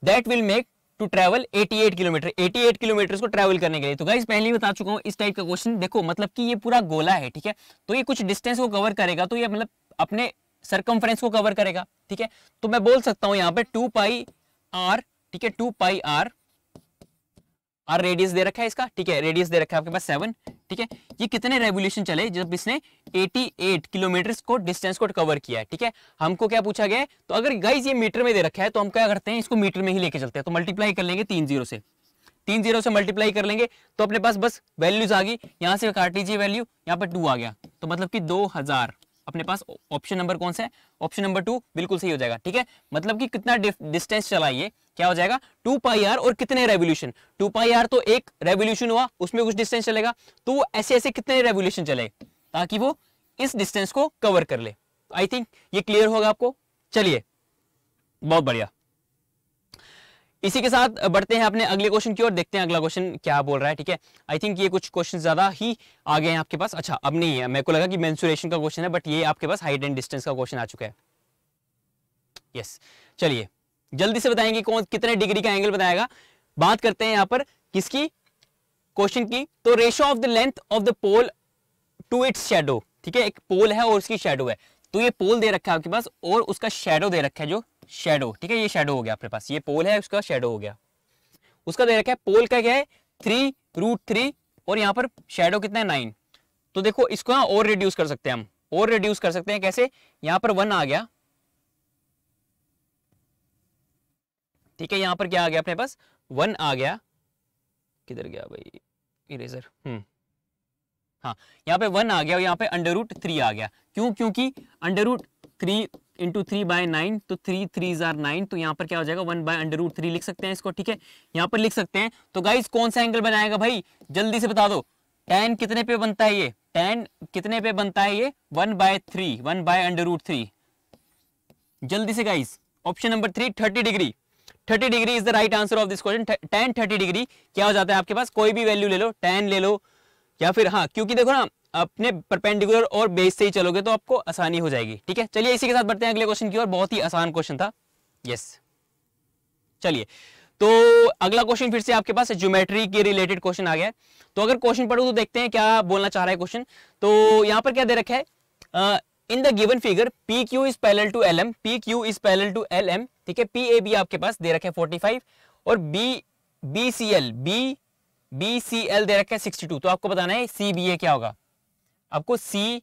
that will make to travel 88 kilometre 88 kilometre को ट्रेवल करने के लिए तो गाइस पहले ही बता चुका हूं इस टाइप का क्वेश्चन देखो मतलब कि ये पूरा गोला है ठीक है तो ये कुछ डिस्टेंस को कवर करेगा तो ये मतलब अपने सरकमफ्रेंस को कवर करेगा ठीक है तो मैं बोल सकता हूं यहाँ पर टू पाई आर ठीक है टू पाई आर और रेडियस दे रखा है इसका ठीक है रेडियस दे रखा है आपके पास सेवन ठीक है ये कितने रेवोल्यूशन चले जब इसने 88 किलोमीटर को डिस्टेंस को कवर किया है ठीक है हमको क्या पूछा गया है तो अगर गाइज ये मीटर में दे रखा है तो हम क्या करते हैं इसको मीटर में ही लेके चलते हैं तो मल्टीप्लाई कर लेंगे तीन जीरो से तीन जीरो से मल्टीप्लाई कर लेंगे तो अपने पास बस वैल्यूज आ गई यहाँ से काट लीजिए वैल्यू यहाँ पर टू आ गया तो मतलब कि दो हजार अपने पास ऑप्शन नंबर कौन सा है ऑप्शन नंबर टू बिल्कुल सही हो जाएगा ठीक है मतलब कि कितना डिस्टेंस चला ये क्या हो जाएगा टू पाई आर और कितने रेवोल्यूशन टू पाई आर तो एक रेवोल्यूशन हुआ उसमें कुछ डिस्टेंस चलेगा तो वो ऐसे ऐसे कितने रेवोल्यूशन चले ताकि वो इस डिस्टेंस को कवर कर ले आई थिंक ये क्लियर होगा आपको चलिए बहुत बढ़िया इसी के साथ बढ़ते हैं अपने अगले क्वेश्चन की ओर देखते हैं अगला क्वेश्चन क्या बोल रहा है ठीक है आई थिंक ये कुछ क्वेश्चन ज्यादा ही आ गए हैं आपके पास अच्छा अब नहीं है मेरे को लगा कि मेन्सुरेशन का क्वेश्चन है बट ये आपके पास हाइट एंड डिस्टेंस का क्वेश्चन आ चुका है यस yes. चलिए जल्दी से बताएंगे कौन कितने डिग्री का एंगल बताएगा बात करते हैं यहाँ पर किसकी क्वेश्चन की तो ratio of the length of the pole to its shadow ठीक है एक पोल है और उसकी शेडो है तो ये पोल दे रखा है आपके पास और उसका शेडो दे रखा है जो शेडो ठीक है ये शेडो हो गया आपके पास ये पोल है उसका शेडो हो गया उसका दे रखा है पोल का क्या है थ्री रूट थ्री और यहाँ पर शेडो कितना है नाइन तो देखो इसको ना और रिड्यूस कर सकते हैं हम और रिड्यूस कर सकते हैं कैसे यहां पर वन आ गया ठीक है यहां पर क्या आ गया अपने पास वन आ गया किधर गया भाई इरेजर हम्म हाँ यहां पे वन आ गया और यहां पे अंडर रूट थ्री आ गया क्यों क्योंकि under root three into three by nine तो थ्री थ्री आर नाइन तो यहाँ पर क्या हो जाएगा one by under root three लिख सकते हैं इसको ठीक है यहाँ पर लिख सकते हैं तो गाइज कौन सा एंगल बनाएगा भाई जल्दी से बता दो टेन कितने पे बनता है ये टेन कितने पे बनता है ये one by three one by under root three जल्दी से guys option number three thirty degree thirty degree is the right answer of this question ten thirty degree क्या हो जाता है आपके पास कोई भी वैल्यू ले लो टेन ले लो या फिर हाँ क्योंकि देखो ना अपने परपेंडिकुलर और बेस से ही चलोगे तो आपको आसानी हो जाएगी ठीक है चलिए इसी के साथ बढ़ते हैं अगले क्वेश्चन की ओर बहुत ही आसान क्वेश्चन था यस चलिए तो अगला क्वेश्चन फिर से आपके पास ज्योमेट्री के रिलेटेड क्वेश्चन आ गया तो अगर क्वेश्चन पढ़ू तो देखते हैं क्या बोलना चाह रहा है क्वेश्चन तो यहां पर क्या दे रखा है in the given figure P Q is parallel to L M P Q is parallel to L M ठीक है पी ए बी आपके पास दे रखे फोर्टी फाइव और B B C L B B C L दे रखे sixty to तो आपको बताना है सी बी ए क्या होगा आपको सी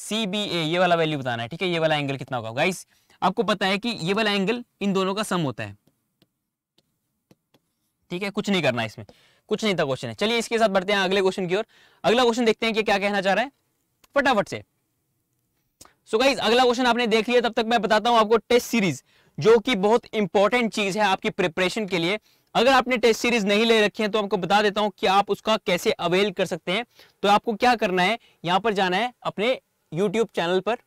सी बी ए ये वाला वैल्यू बताना है ठीक है ये वाला एंगल कितना होगा गाइस आपको पता है कि ये वाला एंगल इन दोनों का सम होता है ठीक है कुछ नहीं करना इसमें कुछ नहीं था क्वेश्चन है चलिए इसके साथ बढ़ते हैं अगले क्वेश्चन की ओर अगला क्वेश्चन देखते हैं कि क्या कहना चाह रहा है फटाफट से सो so गाइज अगला क्वेश्चन आपने देख लिया तब तक मैं बताता हूं आपको टेस्ट सीरीज जो कि बहुत इंपॉर्टेंट चीज है आपकी प्रिपरेशन के लिए अगर आपने टेस्ट सीरीज नहीं ले रखी है तो आपको बता देता हूं कि आप उसका कैसे अवेल कर सकते हैं तो आपको क्या करना है यहां पर जाना है अपने यूट्यूब चैनल पर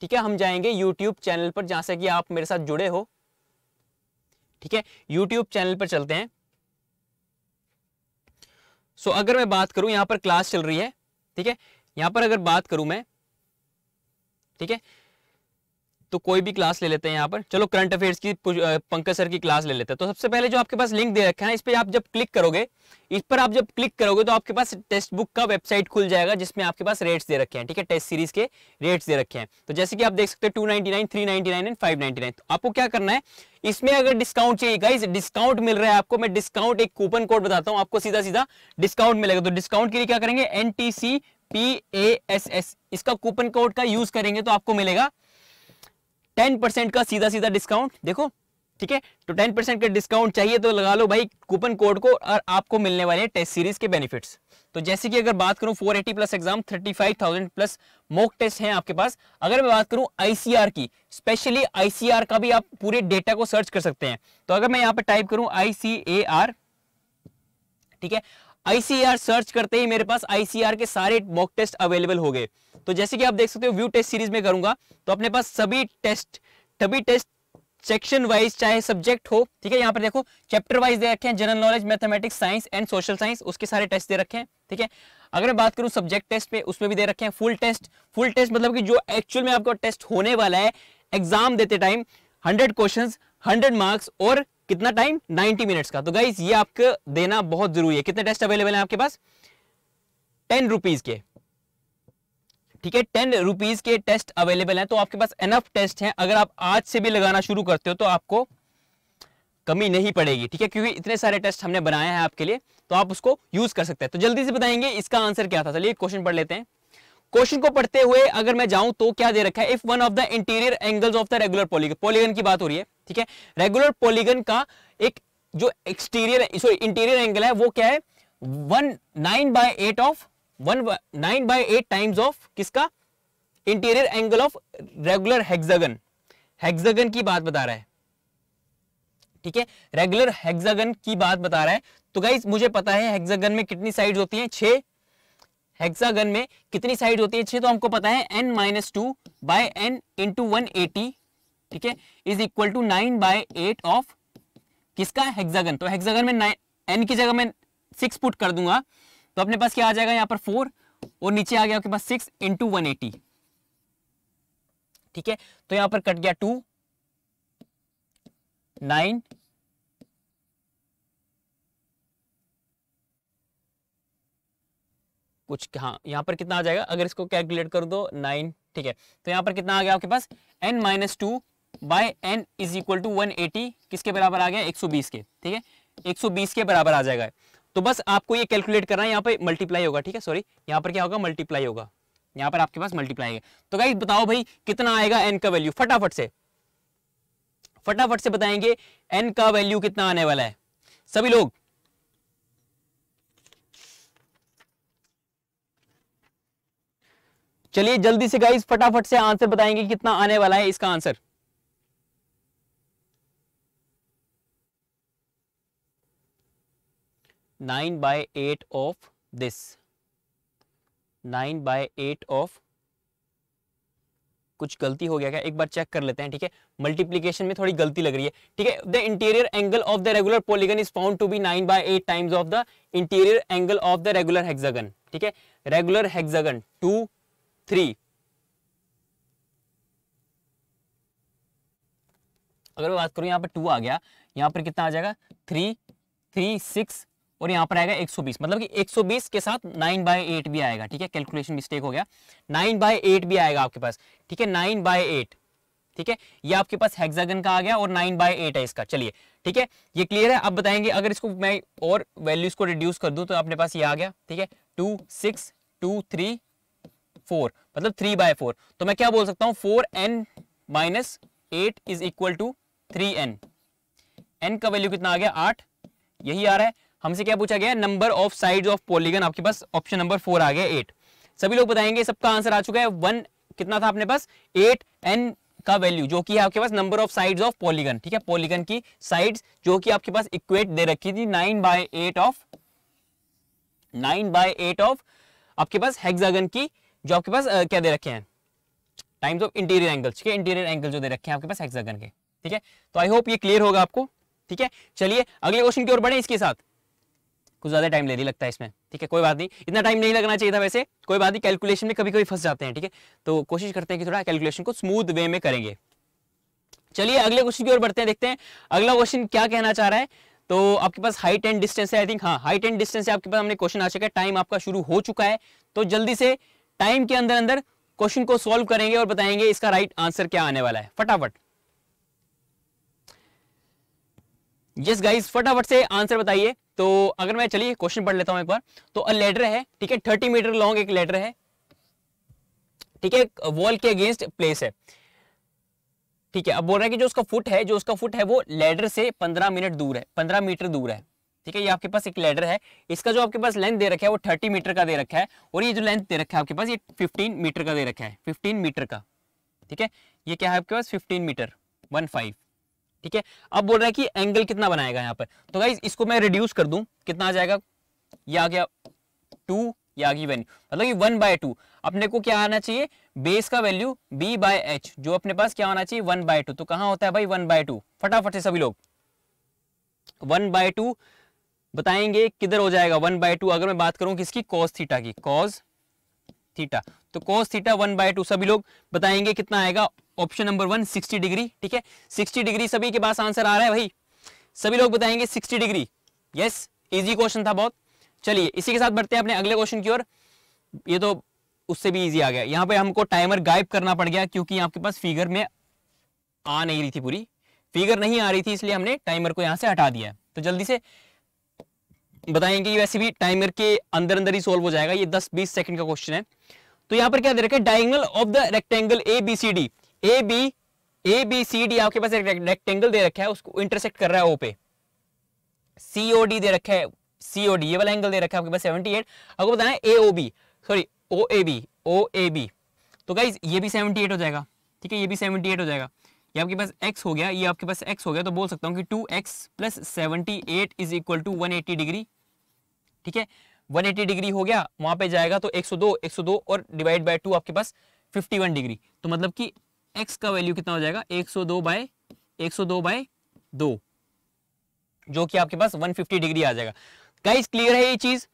ठीक है हम जाएंगे यूट्यूब चैनल पर जहां से कि आप मेरे साथ जुड़े हो ठीक है यूट्यूब चैनल पर चलते हैं सो so, अगर मैं बात करूं यहां पर क्लास चल रही है ठीक है यहां पर अगर बात करूं मैं ठीक है तो कोई भी क्लास ले लेते हैं यहाँ पर चलो करंट अफेयर्स की पंकज सर की क्लास ले लेते हैं तो सबसे पहले जो आपके पास लिंक दे रखा है इस पर आप जब क्लिक करोगे इस पर आप जब क्लिक करोगे तो आपके पास टेस्ट बुक का वेबसाइट खुल जाएगा जिसमें आपके पास रेट्स दे रखे हैं ठीक है टेस्ट सीरीज के रेट्स दे रखे हैं तो जैसे कि आप देख सकते हैं two ninety nine three ninety nine and five ninety nine तो आपको क्या करना है इसमें अगर डिस्काउंट चाहिए गाइस डिस्काउंट मिल रहा है आपको मैं डिस्काउंट एक कूपन कोड बताता हूँ आपको सीधा सीधा डिस्काउंट मिलेगा तो डिस्काउंट के लिए क्या करेंगे N T C P A S S इसका कूपन कोड का यूज करेंगे तो आपको मिलेगा टेन परसेंट का सीधा सीधा डिस्काउंट देखो ठीक है तो टेन परसेंट का डिस्काउंट चाहिए तो लगा लो भाई कूपन कोड को और आपको मिलने वाले टेस्ट सीरीज के बेनिफिट्स तो जैसे कि अगर बात करूं 480 plus exam 35,000 plus mock test हैं आपके पास अगर मैं बात करूं आईसीआर की स्पेशली आईसीआर का भी आप पूरे डेटा को सर्च कर सकते हैं तो अगर मैं यहां पर टाइप करूं आईसीएर ठीक है आईसीआर सर्च e करते ही मेरे पास आईसीआर e के सारे मॉक टेस्ट अवेलेबल हो गए तो जैसे कि आप देख सकते हो व्यू टेस्ट सीरीज में करूंगा तो अपने पास सभी टेस्ट सभी टेस्ट सेक्शन वाइज चाहे सब्जेक्ट हो ठीक है यहाँ पर देखो चैप्टर वाइज दे रखे हैं general knowledge mathematics science and social science उसके सारे टेस्ट दे रखे हैं ठीक है अगर मैं बात करूं सब्जेक्ट टेस्ट पे उसमें भी दे रखे हैं फुल टेस्ट फुल टेस्ट मतलब कि जो एक्चुअल में आपका टेस्ट होने वाला है एग्जाम देते time hundred question hundred marks और कितना टाइम 90 मिनट्स का तो गाइज ये आपको देना बहुत जरूरी है कितने टेस्ट अवेलेबल है आपके पास टेन रुपीज के ठीक है टेन रुपीज के टेस्ट अवेलेबल हैं तो आपके पास एनफ टेस्ट हैं अगर आप आज से भी लगाना शुरू करते हो तो आपको कमी नहीं पड़ेगी ठीक है क्योंकि इतने सारे टेस्ट हमने बनाए हैं आपके लिए तो आप उसको यूज कर सकते हैं तो जल्दी से बताएंगे इसका आंसर क्या था चलिए क्वेश्चन पढ़ लेते हैं क्वेश्चन को पढ़ते हुए अगर मैं जाऊं तो क्या दे रखा है if one of the interior angles of the regular polygon polygon की बात हो रही है ठीक है रेगुलर पॉलीगन का एक जो एक्सटीरियर सॉरी इंटीरियर एंगल है वो क्या है one nine by eight of one nine by eight times of किसका interior angle of regular hexagon hexagon की बात बता रहा है ठीक है रेगुलर हेक्सागन की बात बता रहा है तो गाइज मुझे पता है हेक्सागन में कितनी साइड होती हैं छे हेक्सागन में कितनी साइड होती है छे तो हमको पता है n minus two by n into one eighty ठीक है is equal to nine by eight of किसका हेक्सागन तो हेक्सागन में नाइन एन की जगह मैं सिक्स पुट कर दूंगा तो अपने पास क्या आ जाएगा यहां पर फोर और नीचे आ गया आपके पास सिक्स इंटू वन एटी ठीक है तो यहां पर कट गया टू नाइन कुछ हाँ यहां पर कितना आ जाएगा अगर इसको कैलकुलेट कर दो नाइन ठीक है तो यहां पर कितना आ गया आपके पास n minus two by n is equal to one किसके बराबर आ गया 120 के ठीक है 120 के बराबर आ जाएगा तो बस आपको ये कैलकुलेट करना है यहाँ पे मल्टीप्लाई होगा ठीक है सॉरी यहाँ पर क्या होगा मल्टीप्लाई होगा यहाँ पर आपके पास मल्टीप्लाई है तो गाइज बताओ भाई कितना आएगा एन का वैल्यू फटाफट से फटाफट से बताएंगे एन का वैल्यू कितना आने वाला है सभी लोग चलिए जल्दी से गाइस फटाफट से आंसर बताएंगे कितना आने वाला है इसका answer nine by eight of this nine by eight of कुछ गलती हो गया क्या एक बार चेक कर लेते हैं ठीक है मल्टीप्लीकेशन में थोड़ी गलती लग रही है ठीक है the interior angle of the regular polygon is found to be nine by eight times of the interior angle of the regular hexagon ठीक है रेगुलर हेक्सागन टू थ्री अगर मैं बात करूं यहां पर टू आ गया यहां पर कितना आ जाएगा थ्री थ्री सिक्स और यहाँ पर आएगा 120 मतलब कि 120 के साथ 9 बाय एट भी आएगा ठीक है कैलकुलेशन मिस्टेक हो गया 9 बाय एट भी आएगा आपके पास ठीक है 9 बाय एट ठीक है ये आपके पास हेक्सागन का आ गया और 9 बाय एट है इसका चलिए ठीक है ये क्लियर है अब बताएंगे अगर इसको मैं और वैल्यूज को रिड्यूस कर दूं तो अपने पास ये आ गया ठीक है two six two three four मतलब थ्री बाय फोर तो मैं क्या बोल सकता हूँ four n minus eight is equal to three n n का वैल्यू कितना आ गया आठ यही आ रहा है हमसे क्या पूछा गया number of side of polygon आपके पास ऑप्शन नंबर फोर आ गया एट सभी लोग बताएंगे सबका आंसर आ चुका है वन कितना था अपने पास एट एन का वैल्यू जो कि है आपके पास number of sides of polygon ठीक है पॉलीगन की साइड्स जो कि आपके पास इक्वेट दे रखी थी nine by eight of nine by eight of आपके पास हेक्सागन की जो आपके पास आ, क्या दे रखे हैं टाइम्स ऑफ इंटीरियर एंगल ठीक है इंटीरियर एंगल जो दे रखे हैं आपके पास हेक्सागन के ठीक है तो आई होप ये क्लियर होगा आपको ठीक है चलिए अगले क्वेश्चन की ओर बढ़े इसके साथ कुछ ज़्यादा टाइम ले रही लगता है इसमें ठीक है कोई बात नहीं इतना टाइम नहीं लगना चाहिए था वैसे कोई बात नहीं कैलकुलेशन में कभी कभी फंस जाते हैं ठीक है तो कोशिश करते हैं कि थोड़ा कैलकुलेशन को स्मूथ वे में करेंगे चलिए अगले क्वेश्चन की ओर बढ़ते हैं देखते हैं अगला क्वेश्चन क्या कहना चाह रहा है तो आपके पास हाइट एंड डिस्टेंस है आई थिंक हाँ हाइट एंड डिस्टेंस है आपके पास हमने क्वेश्चन आ चुका है टाइम आपका शुरू हो चुका है तो जल्दी से टाइम के अंदर अंदर क्वेश्चन को सॉल्व करेंगे और बताएंगे इसका राइट right आंसर क्या आने वाला है फटाफट यस गाइस फटाफट से आंसर बताइए तो अगर मैं चलिए क्वेश्चन पढ़ लेता हूं एक बार तो अ लेटर है ठीक है थर्टी मीटर लॉन्ग एक लेटर है ठीक है वॉल के अगेंस्ट प्लेस है ठीक है अब बोल रहा है कि जो उसका फुट है जो उसका फुट है वो लेडर से पंद्रह मिनट दूर है पंद्रह मीटर दूर है ठीक है ये आपके पास एक लेडर है इसका जो आपके पास लेंथ दे रखा है वो थर्टी मीटर का दे रखा है और ये जो लेंथ दे रखा है आपके पास ये फिफ्टीन मीटर का दे रखा है फिफ्टीन मीटर का ठीक है ये क्या है आपके पास फिफ्टीन मीटर वन फाइव ठीक है अब बोल रहे हैं कि एंगल कितना बनाएगा यहां पर तो गाइज इसको मैं रिड्यूस कर दू कितना आ जाएगा ये आ गया टू या आ वैल्यू मतलब कि वन बाय टू अपने को क्या आना चाहिए बेस का वैल्यू बी बाय एच जो अपने पास क्या आना चाहिए वन बाय टू तो कहां होता है भाई वन बाय टू फटाफट से सभी लोग वन बाय टू बताएंगे किधर हो जाएगा वन बाय टू अगर मैं बात करूं किसकी कॉस थीटा की कॉस थीटा तो cos theta one by two सभी लोग बताएंगे कितना आएगा option number one sixty degree ठीक है सिक्सटी डिग्री सभी के पास आंसर आ रहा है भाई सभी लोग बताएंगे sixty degree yes easy question था बहुत चलिए इसी के साथ बढ़ते हैं अपने अगले क्वेश्चन की ओर ये तो उससे भी इजी आ गया यहाँ पे हमको टाइमर गायब करना पड़ गया क्योंकि आपके पास फिगर में आ नहीं रही थी पूरी फिगर नहीं आ रही थी इसलिए हमने टाइमर को यहाँ से हटा दिया तो जल्दी से बताएंगे कि वैसे भी टाइमर के अंदर अंदर ही सोल्व हो जाएगा ये दस बीस सेकंड का क्वेश्चन है तो यहाँ पर क्या दे रखा है diagonal of the rectangle A B C D A B A B C D आपके पास एक रेक्टेंगल दे रखा है उसको इंटरसेक्ट कर रहा है ओ पे सी ओ डी दे रखा है सी ओ डी ये वाला एंगल दे रखा है आपके पास 78 आपको बताना है A O B sorry O A B O A B तो गाइज ये भी 78 हो जाएगा ठीक है ये भी 78 हो जाएगा ये आपके पास x हो गया ये आपके पास x हो गया तो बोल सकता हूँ कि 2x x plus seventy eight is equal to one degree ठीक है 180 डिग्री हो गया वहां पे जाएगा तो 102 102 और डिवाइड बाय 2 आपके पास 51 डिग्री तो मतलब कि x का वैल्यू कितना हो जाएगा 102 सौ दो बाय एक बाय दो जो कि आपके पास 150 डिग्री आ जाएगा गाइस क्लियर है ये चीज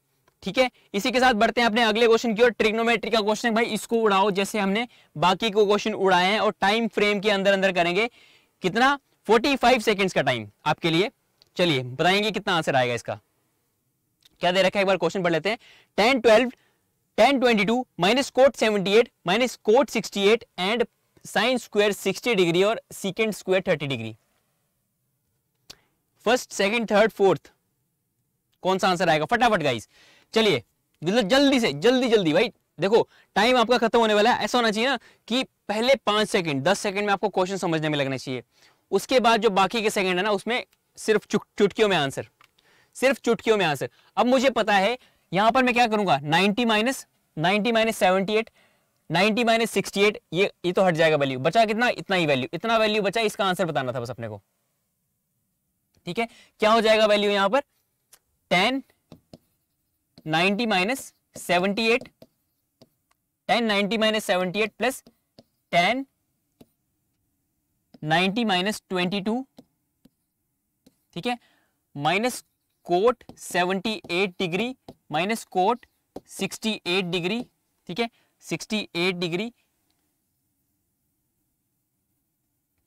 ठीक है इसी के साथ बढ़ते हैं अपने अगले क्वेश्चन की ओर ट्रिग्नोमेट्री का क्वेश्चन भाई इसको उड़ाओ जैसे हमने बाकी को क्वेश्चन उड़ाए हैं और टाइम फ्रेम के अंदर अंदर करेंगे कितना 45 फाइव का टाइम आपके लिए चलिए बताएंगे कितना आंसर आएगा इसका क्या दे रखा है एक बार क्वेश्चन पढ़ लेते हैं ten twelve ten twenty two minus cot seventy eight minus cot sixty eight and sine square 60 degree और secant square 30 degree first second third fourth कौन सा आंसर आएगा फटाफट गाइस चलिए मतलब जल्दी से जल्दी जल्दी भाई देखो टाइम आपका खत्म होने वाला है ऐसा होना चाहिए ना कि पहले पांच सेकंड दस सेकंड में आपको क्वेश्चन समझने में लगना चाहिए उसके बाद जो बाकी के सेकंड है ना उसमें सिर्फ चुटकियों में आंसर सिर्फ चुटकियों में आंसर अब मुझे पता है यहां पर मैं क्या करूंगा ninety minus ninety minus seventy eight 90 minus sixty eight ये ये तो हट जाएगा वैल्यू बचा कितना इतना ही वैल्यू इतना वैल्यू बचा इसका आंसर बताना था बस अपने को ठीक है क्या हो जाएगा वैल्यू यहां पर ten ninety minus seventy eight ten ninety minus seventy eight plus ten ninety minus twenty two ठीक है minus cot seventy eight degree minus cot sixty eight degree ठीक है 68 डिग्री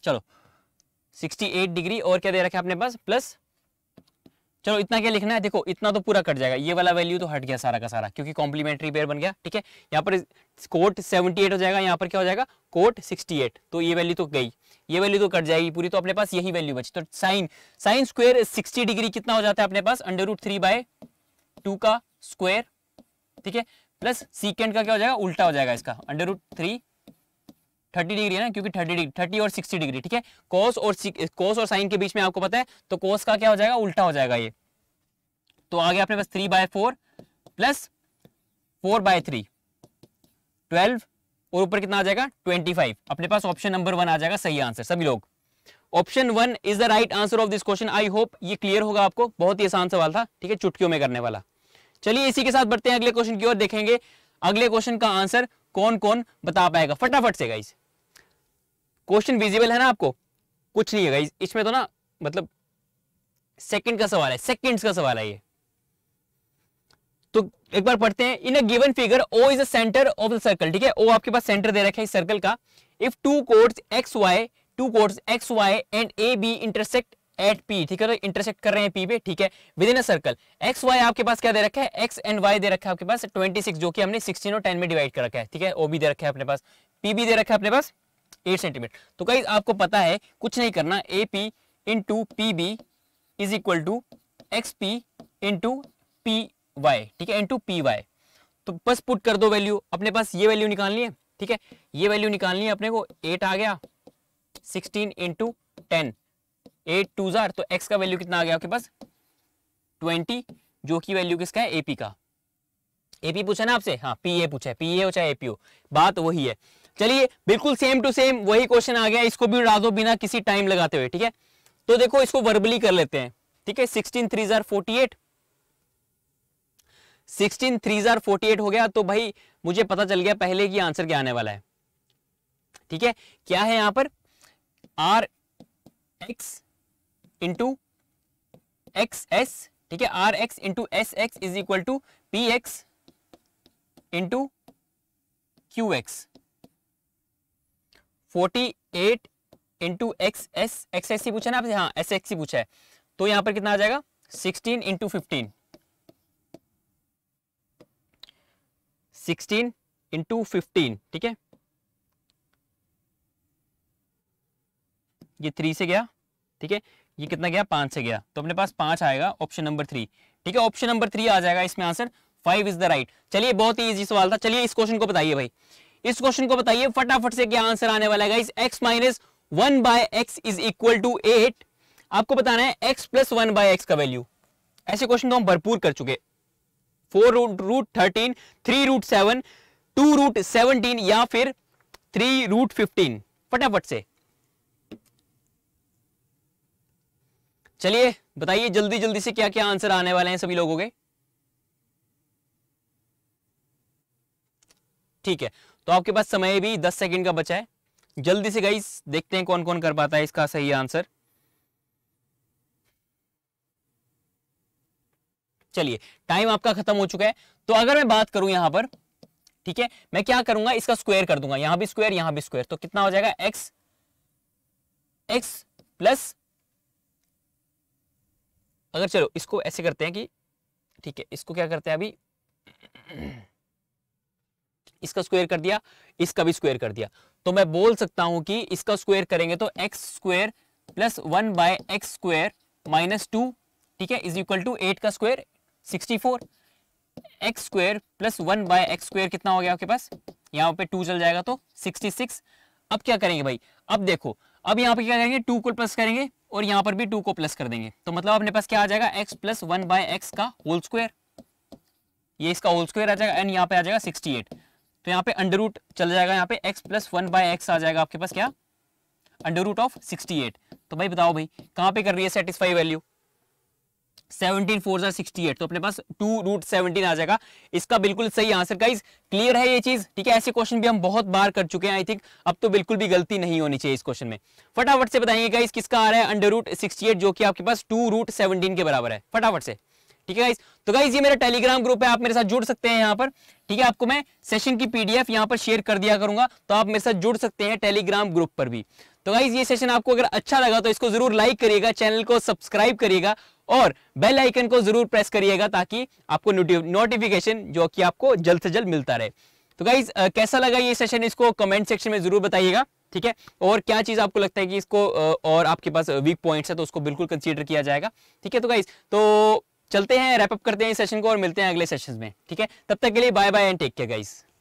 चलो 68 डिग्री और क्या दे रखा है आपने पास प्लस चलो इतना क्या लिखना है देखो इतना तो पूरा कट जाएगा ये वाला वैल्यू तो हट गया सारा का सारा क्योंकि कॉम्प्लीमेंट्री पेयर बन गया ठीक है यहाँ पर कोट 78 हो जाएगा यहाँ पर क्या हो जाएगा कोट 68 तो ये वैल्यू तो गई ये वैल्यू तो कट जाएगी पूरी तो अपने पास यही वैल्यू बची तो sine sine square sixty degree कितना हो जाता है अपने पास under root three by two का स्क्वेयर ठीक है प्लस सीकेंड का क्या हो जाएगा उल्टा हो जाएगा इसका under root three thirty degree है ना क्योंकि थर्टी डिग्री थर्टी और सिक्सटी डिग्री ठीक है कोस और कोस और साइन के बीच में आपको पता है तो कोस का क्या हो जाएगा उल्टा हो जाएगा ये तो आगे आपने बस three by four plus four by three twelve और ऊपर कितना आ जाएगा ट्वेंटी फाइव अपने पास ऑप्शन नंबर वन आ जाएगा सही आंसर सभी लोग option one is the right answer of this question I hope ये क्लियर होगा आपको बहुत ही आसान सवाल था ठीक है चुटकियों में करने वाला चलिए इसी के साथ बढ़ते हैं अगले क्वेश्चन की ओर देखेंगे अगले क्वेश्चन का आंसर कौन कौन बता पाएगा फटाफट से गाइज क्वेश्चन विजिबल है ना आपको कुछ नहीं है गाइज इसमें तो ना मतलब सेकंड का सवाल है सेकंड का सवाल है ये तो एक बार पढ़ते हैं in a given figure O is a centre of the circle ठीक है ओ आपके पास सेंटर दे रखा है इस सर्कल का if two chords X Y two chords X Y and A B intersect at P ठीक है तो इंटरसेक्ट कर रहे हैं पी पे ठीक है within a circle X Y आपके पास क्या दे रखा है एक्स एंड वाई दे रखा है आपके पास 26 जो कि हमने 16 और 10 में डिवाइड कर रखा है ठीक है ओ भी दे रखा है अपने पास पी भी दे रखा है अपने पास 8 सेंटीमीटर तो कई आपको पता है कुछ नहीं करना A P into P B is equal to X P into P Y ठीक है इन टू पी वाई तो बस पुट कर दो वैल्यू अपने पास ये वैल्यू निकालनी है ठीक है ये वैल्यू निकालनी है अपने को एट आ गया sixteen into ten eight twos are तो एक्स का वैल्यू कितना आ गया आपके पास ट्वेंटी जो कि वैल्यू किसका है एपी का एपी पूछा ना आपसे हाँ पी ए पूछा है पी ए हो चाहे एपीओ बात वही है चलिए बिल्कुल सेम टू सेम वही क्वेश्चन आ गया इसको भी उड़ा दो बिना किसी टाइम लगाते हुए ठीक है तो देखो इसको वर्बली कर लेते हैं ठीक है sixteen threes are forty eight sixteen threes are forty eight हो गया तो भाई मुझे पता चल गया पहले की आंसर क्या आने वाला है ठीक है क्या है यहां पर R X into X S ठीक है R X into S X is equal to P X into Q X forty eight into X S X S ही पूछा ना आपसे हाँ एस एक्स ही पूछा है तो यहां पर कितना आ जाएगा sixteen into fifteen sixteen into fifteen ठीक है ये थ्री से गया ठीक है ये कितना गया पांच से गया तो अपने पास पांच आएगा ऑप्शन नंबर थ्री ठीक है ऑप्शन नंबर थ्री आ जाएगा इसमें answer five is the right चलिए बहुत ही इजी सवाल था चलिए इस क्वेश्चन को बताइए भाई इस क्वेश्चन को बताइए फटाफट से क्या आंसर आने वाला है x minus one by x is equal to eight आपको बताना है x plus one by x का वैल्यू ऐसे क्वेश्चन तो हम भरपूर कर चुके four root root thirteen three root seven two root seventeen या फिर थ्री रूट फिफ्टीन फटाफट से चलिए बताइए जल्दी जल्दी से क्या क्या आंसर आने वाले हैं सभी लोगों के ठीक है तो आपके पास समय भी दस सेकेंड का बचा है जल्दी से गई देखते हैं कौन कौन कर पाता है इसका सही आंसर चलिए टाइम आपका खत्म हो चुका है तो अगर मैं बात करूं यहां पर ठीक है मैं क्या करूंगा इसका स्क्वायर कर दूंगा यहां भी स्क्वायर यहां भी स्क्वायर तो कितना हो जाएगा एक्स एक्स प्लस अगर चलो इसको ऐसे करते हैं कि ठीक है इसको क्या करते हैं अभी इसका स्क्वायर कर दिया इसका भी स्क्वायर कर दिया तो मैं बोल सकता हूं कि इसका स्क्वायर करेंगे तो x square plus one by x square minus two ठीक है इज इक्वल टू एट का square sixty four x square plus one by x square कितना हो गया आपके पास यहाँ पे टू चल जाएगा तो सिक्सटी सिक्स अब क्या करेंगे भाई अब देखो अब यहाँ पे क्या करेंगे टू को प्लस करेंगे और यहां पर भी टू को प्लस कर देंगे तो मतलब अपने पास क्या आ जाएगा x plus one by x का होल स्क्वायर ये इसका होल स्क्वायर आ जाएगा एंड यहां पे आ जाएगा सिक्सटी एट तो यहां पे अंडर रूट चल जाएगा यहां पे x plus one by x आ जाएगा आपके पास क्या under root of sixty eight तो भाई बताओ भाई कहां पे कर रही है satisfy value seventeen fours are sixty eight तो अपने पास टू रूट सेवनटीन आ जाएगा इसका बिल्कुल सही आंसर गाइज क्लियर है ये चीज ठीक है ऐसे क्वेश्चन भी हम बहुत बार कर चुके हैं आई थिंक अब तो बिल्कुल भी गलती नहीं होनी चाहिए इस क्वेश्चन में फटाफट से बताएंगे गाइज किसका आ रहा है अंडर रूट सिक्सटी एट जो कि आपके पास टू रूट सेवनटीन के बराबर है फटाफट से ठीक है गाइज तो गाइज ये मेरा टेलीग्राम ग्रुप है आप मेरे साथ जुड़ सकते हैं यहाँ पर ठीक है आपको मैं सेशन की पीडीएफ यहाँ पर शेयर कर दिया करूंगा तो आप मेरे साथ जुड़ सकते हैं टेलीग्राम ग्रुप पर भी तो गाइज ये सेशन आपको अगर अच्छा लगा तो इसको जरूर लाइक करिएगा चैनल को सब्सक्राइब करिएगा और बेल आइकन को जरूर प्रेस करिएगा ताकि आपको नोटिफिकेशन जो कि आपको जल्द से जल्द मिलता रहे तो गाइज कैसा लगा ये सेशन इसको कमेंट सेक्शन में जरूर बताइएगा ठीक है और क्या चीज आपको लगता है कि इसको और आपके पास वीक पॉइंट्स है तो उसको बिल्कुल कंसीडर किया जाएगा ठीक है तो गाइज तो चलते हैं रैपअप करते हैं इस सेशन को और मिलते हैं अगले सेशन में ठीक है तब तक के लिए bye bye and take care guys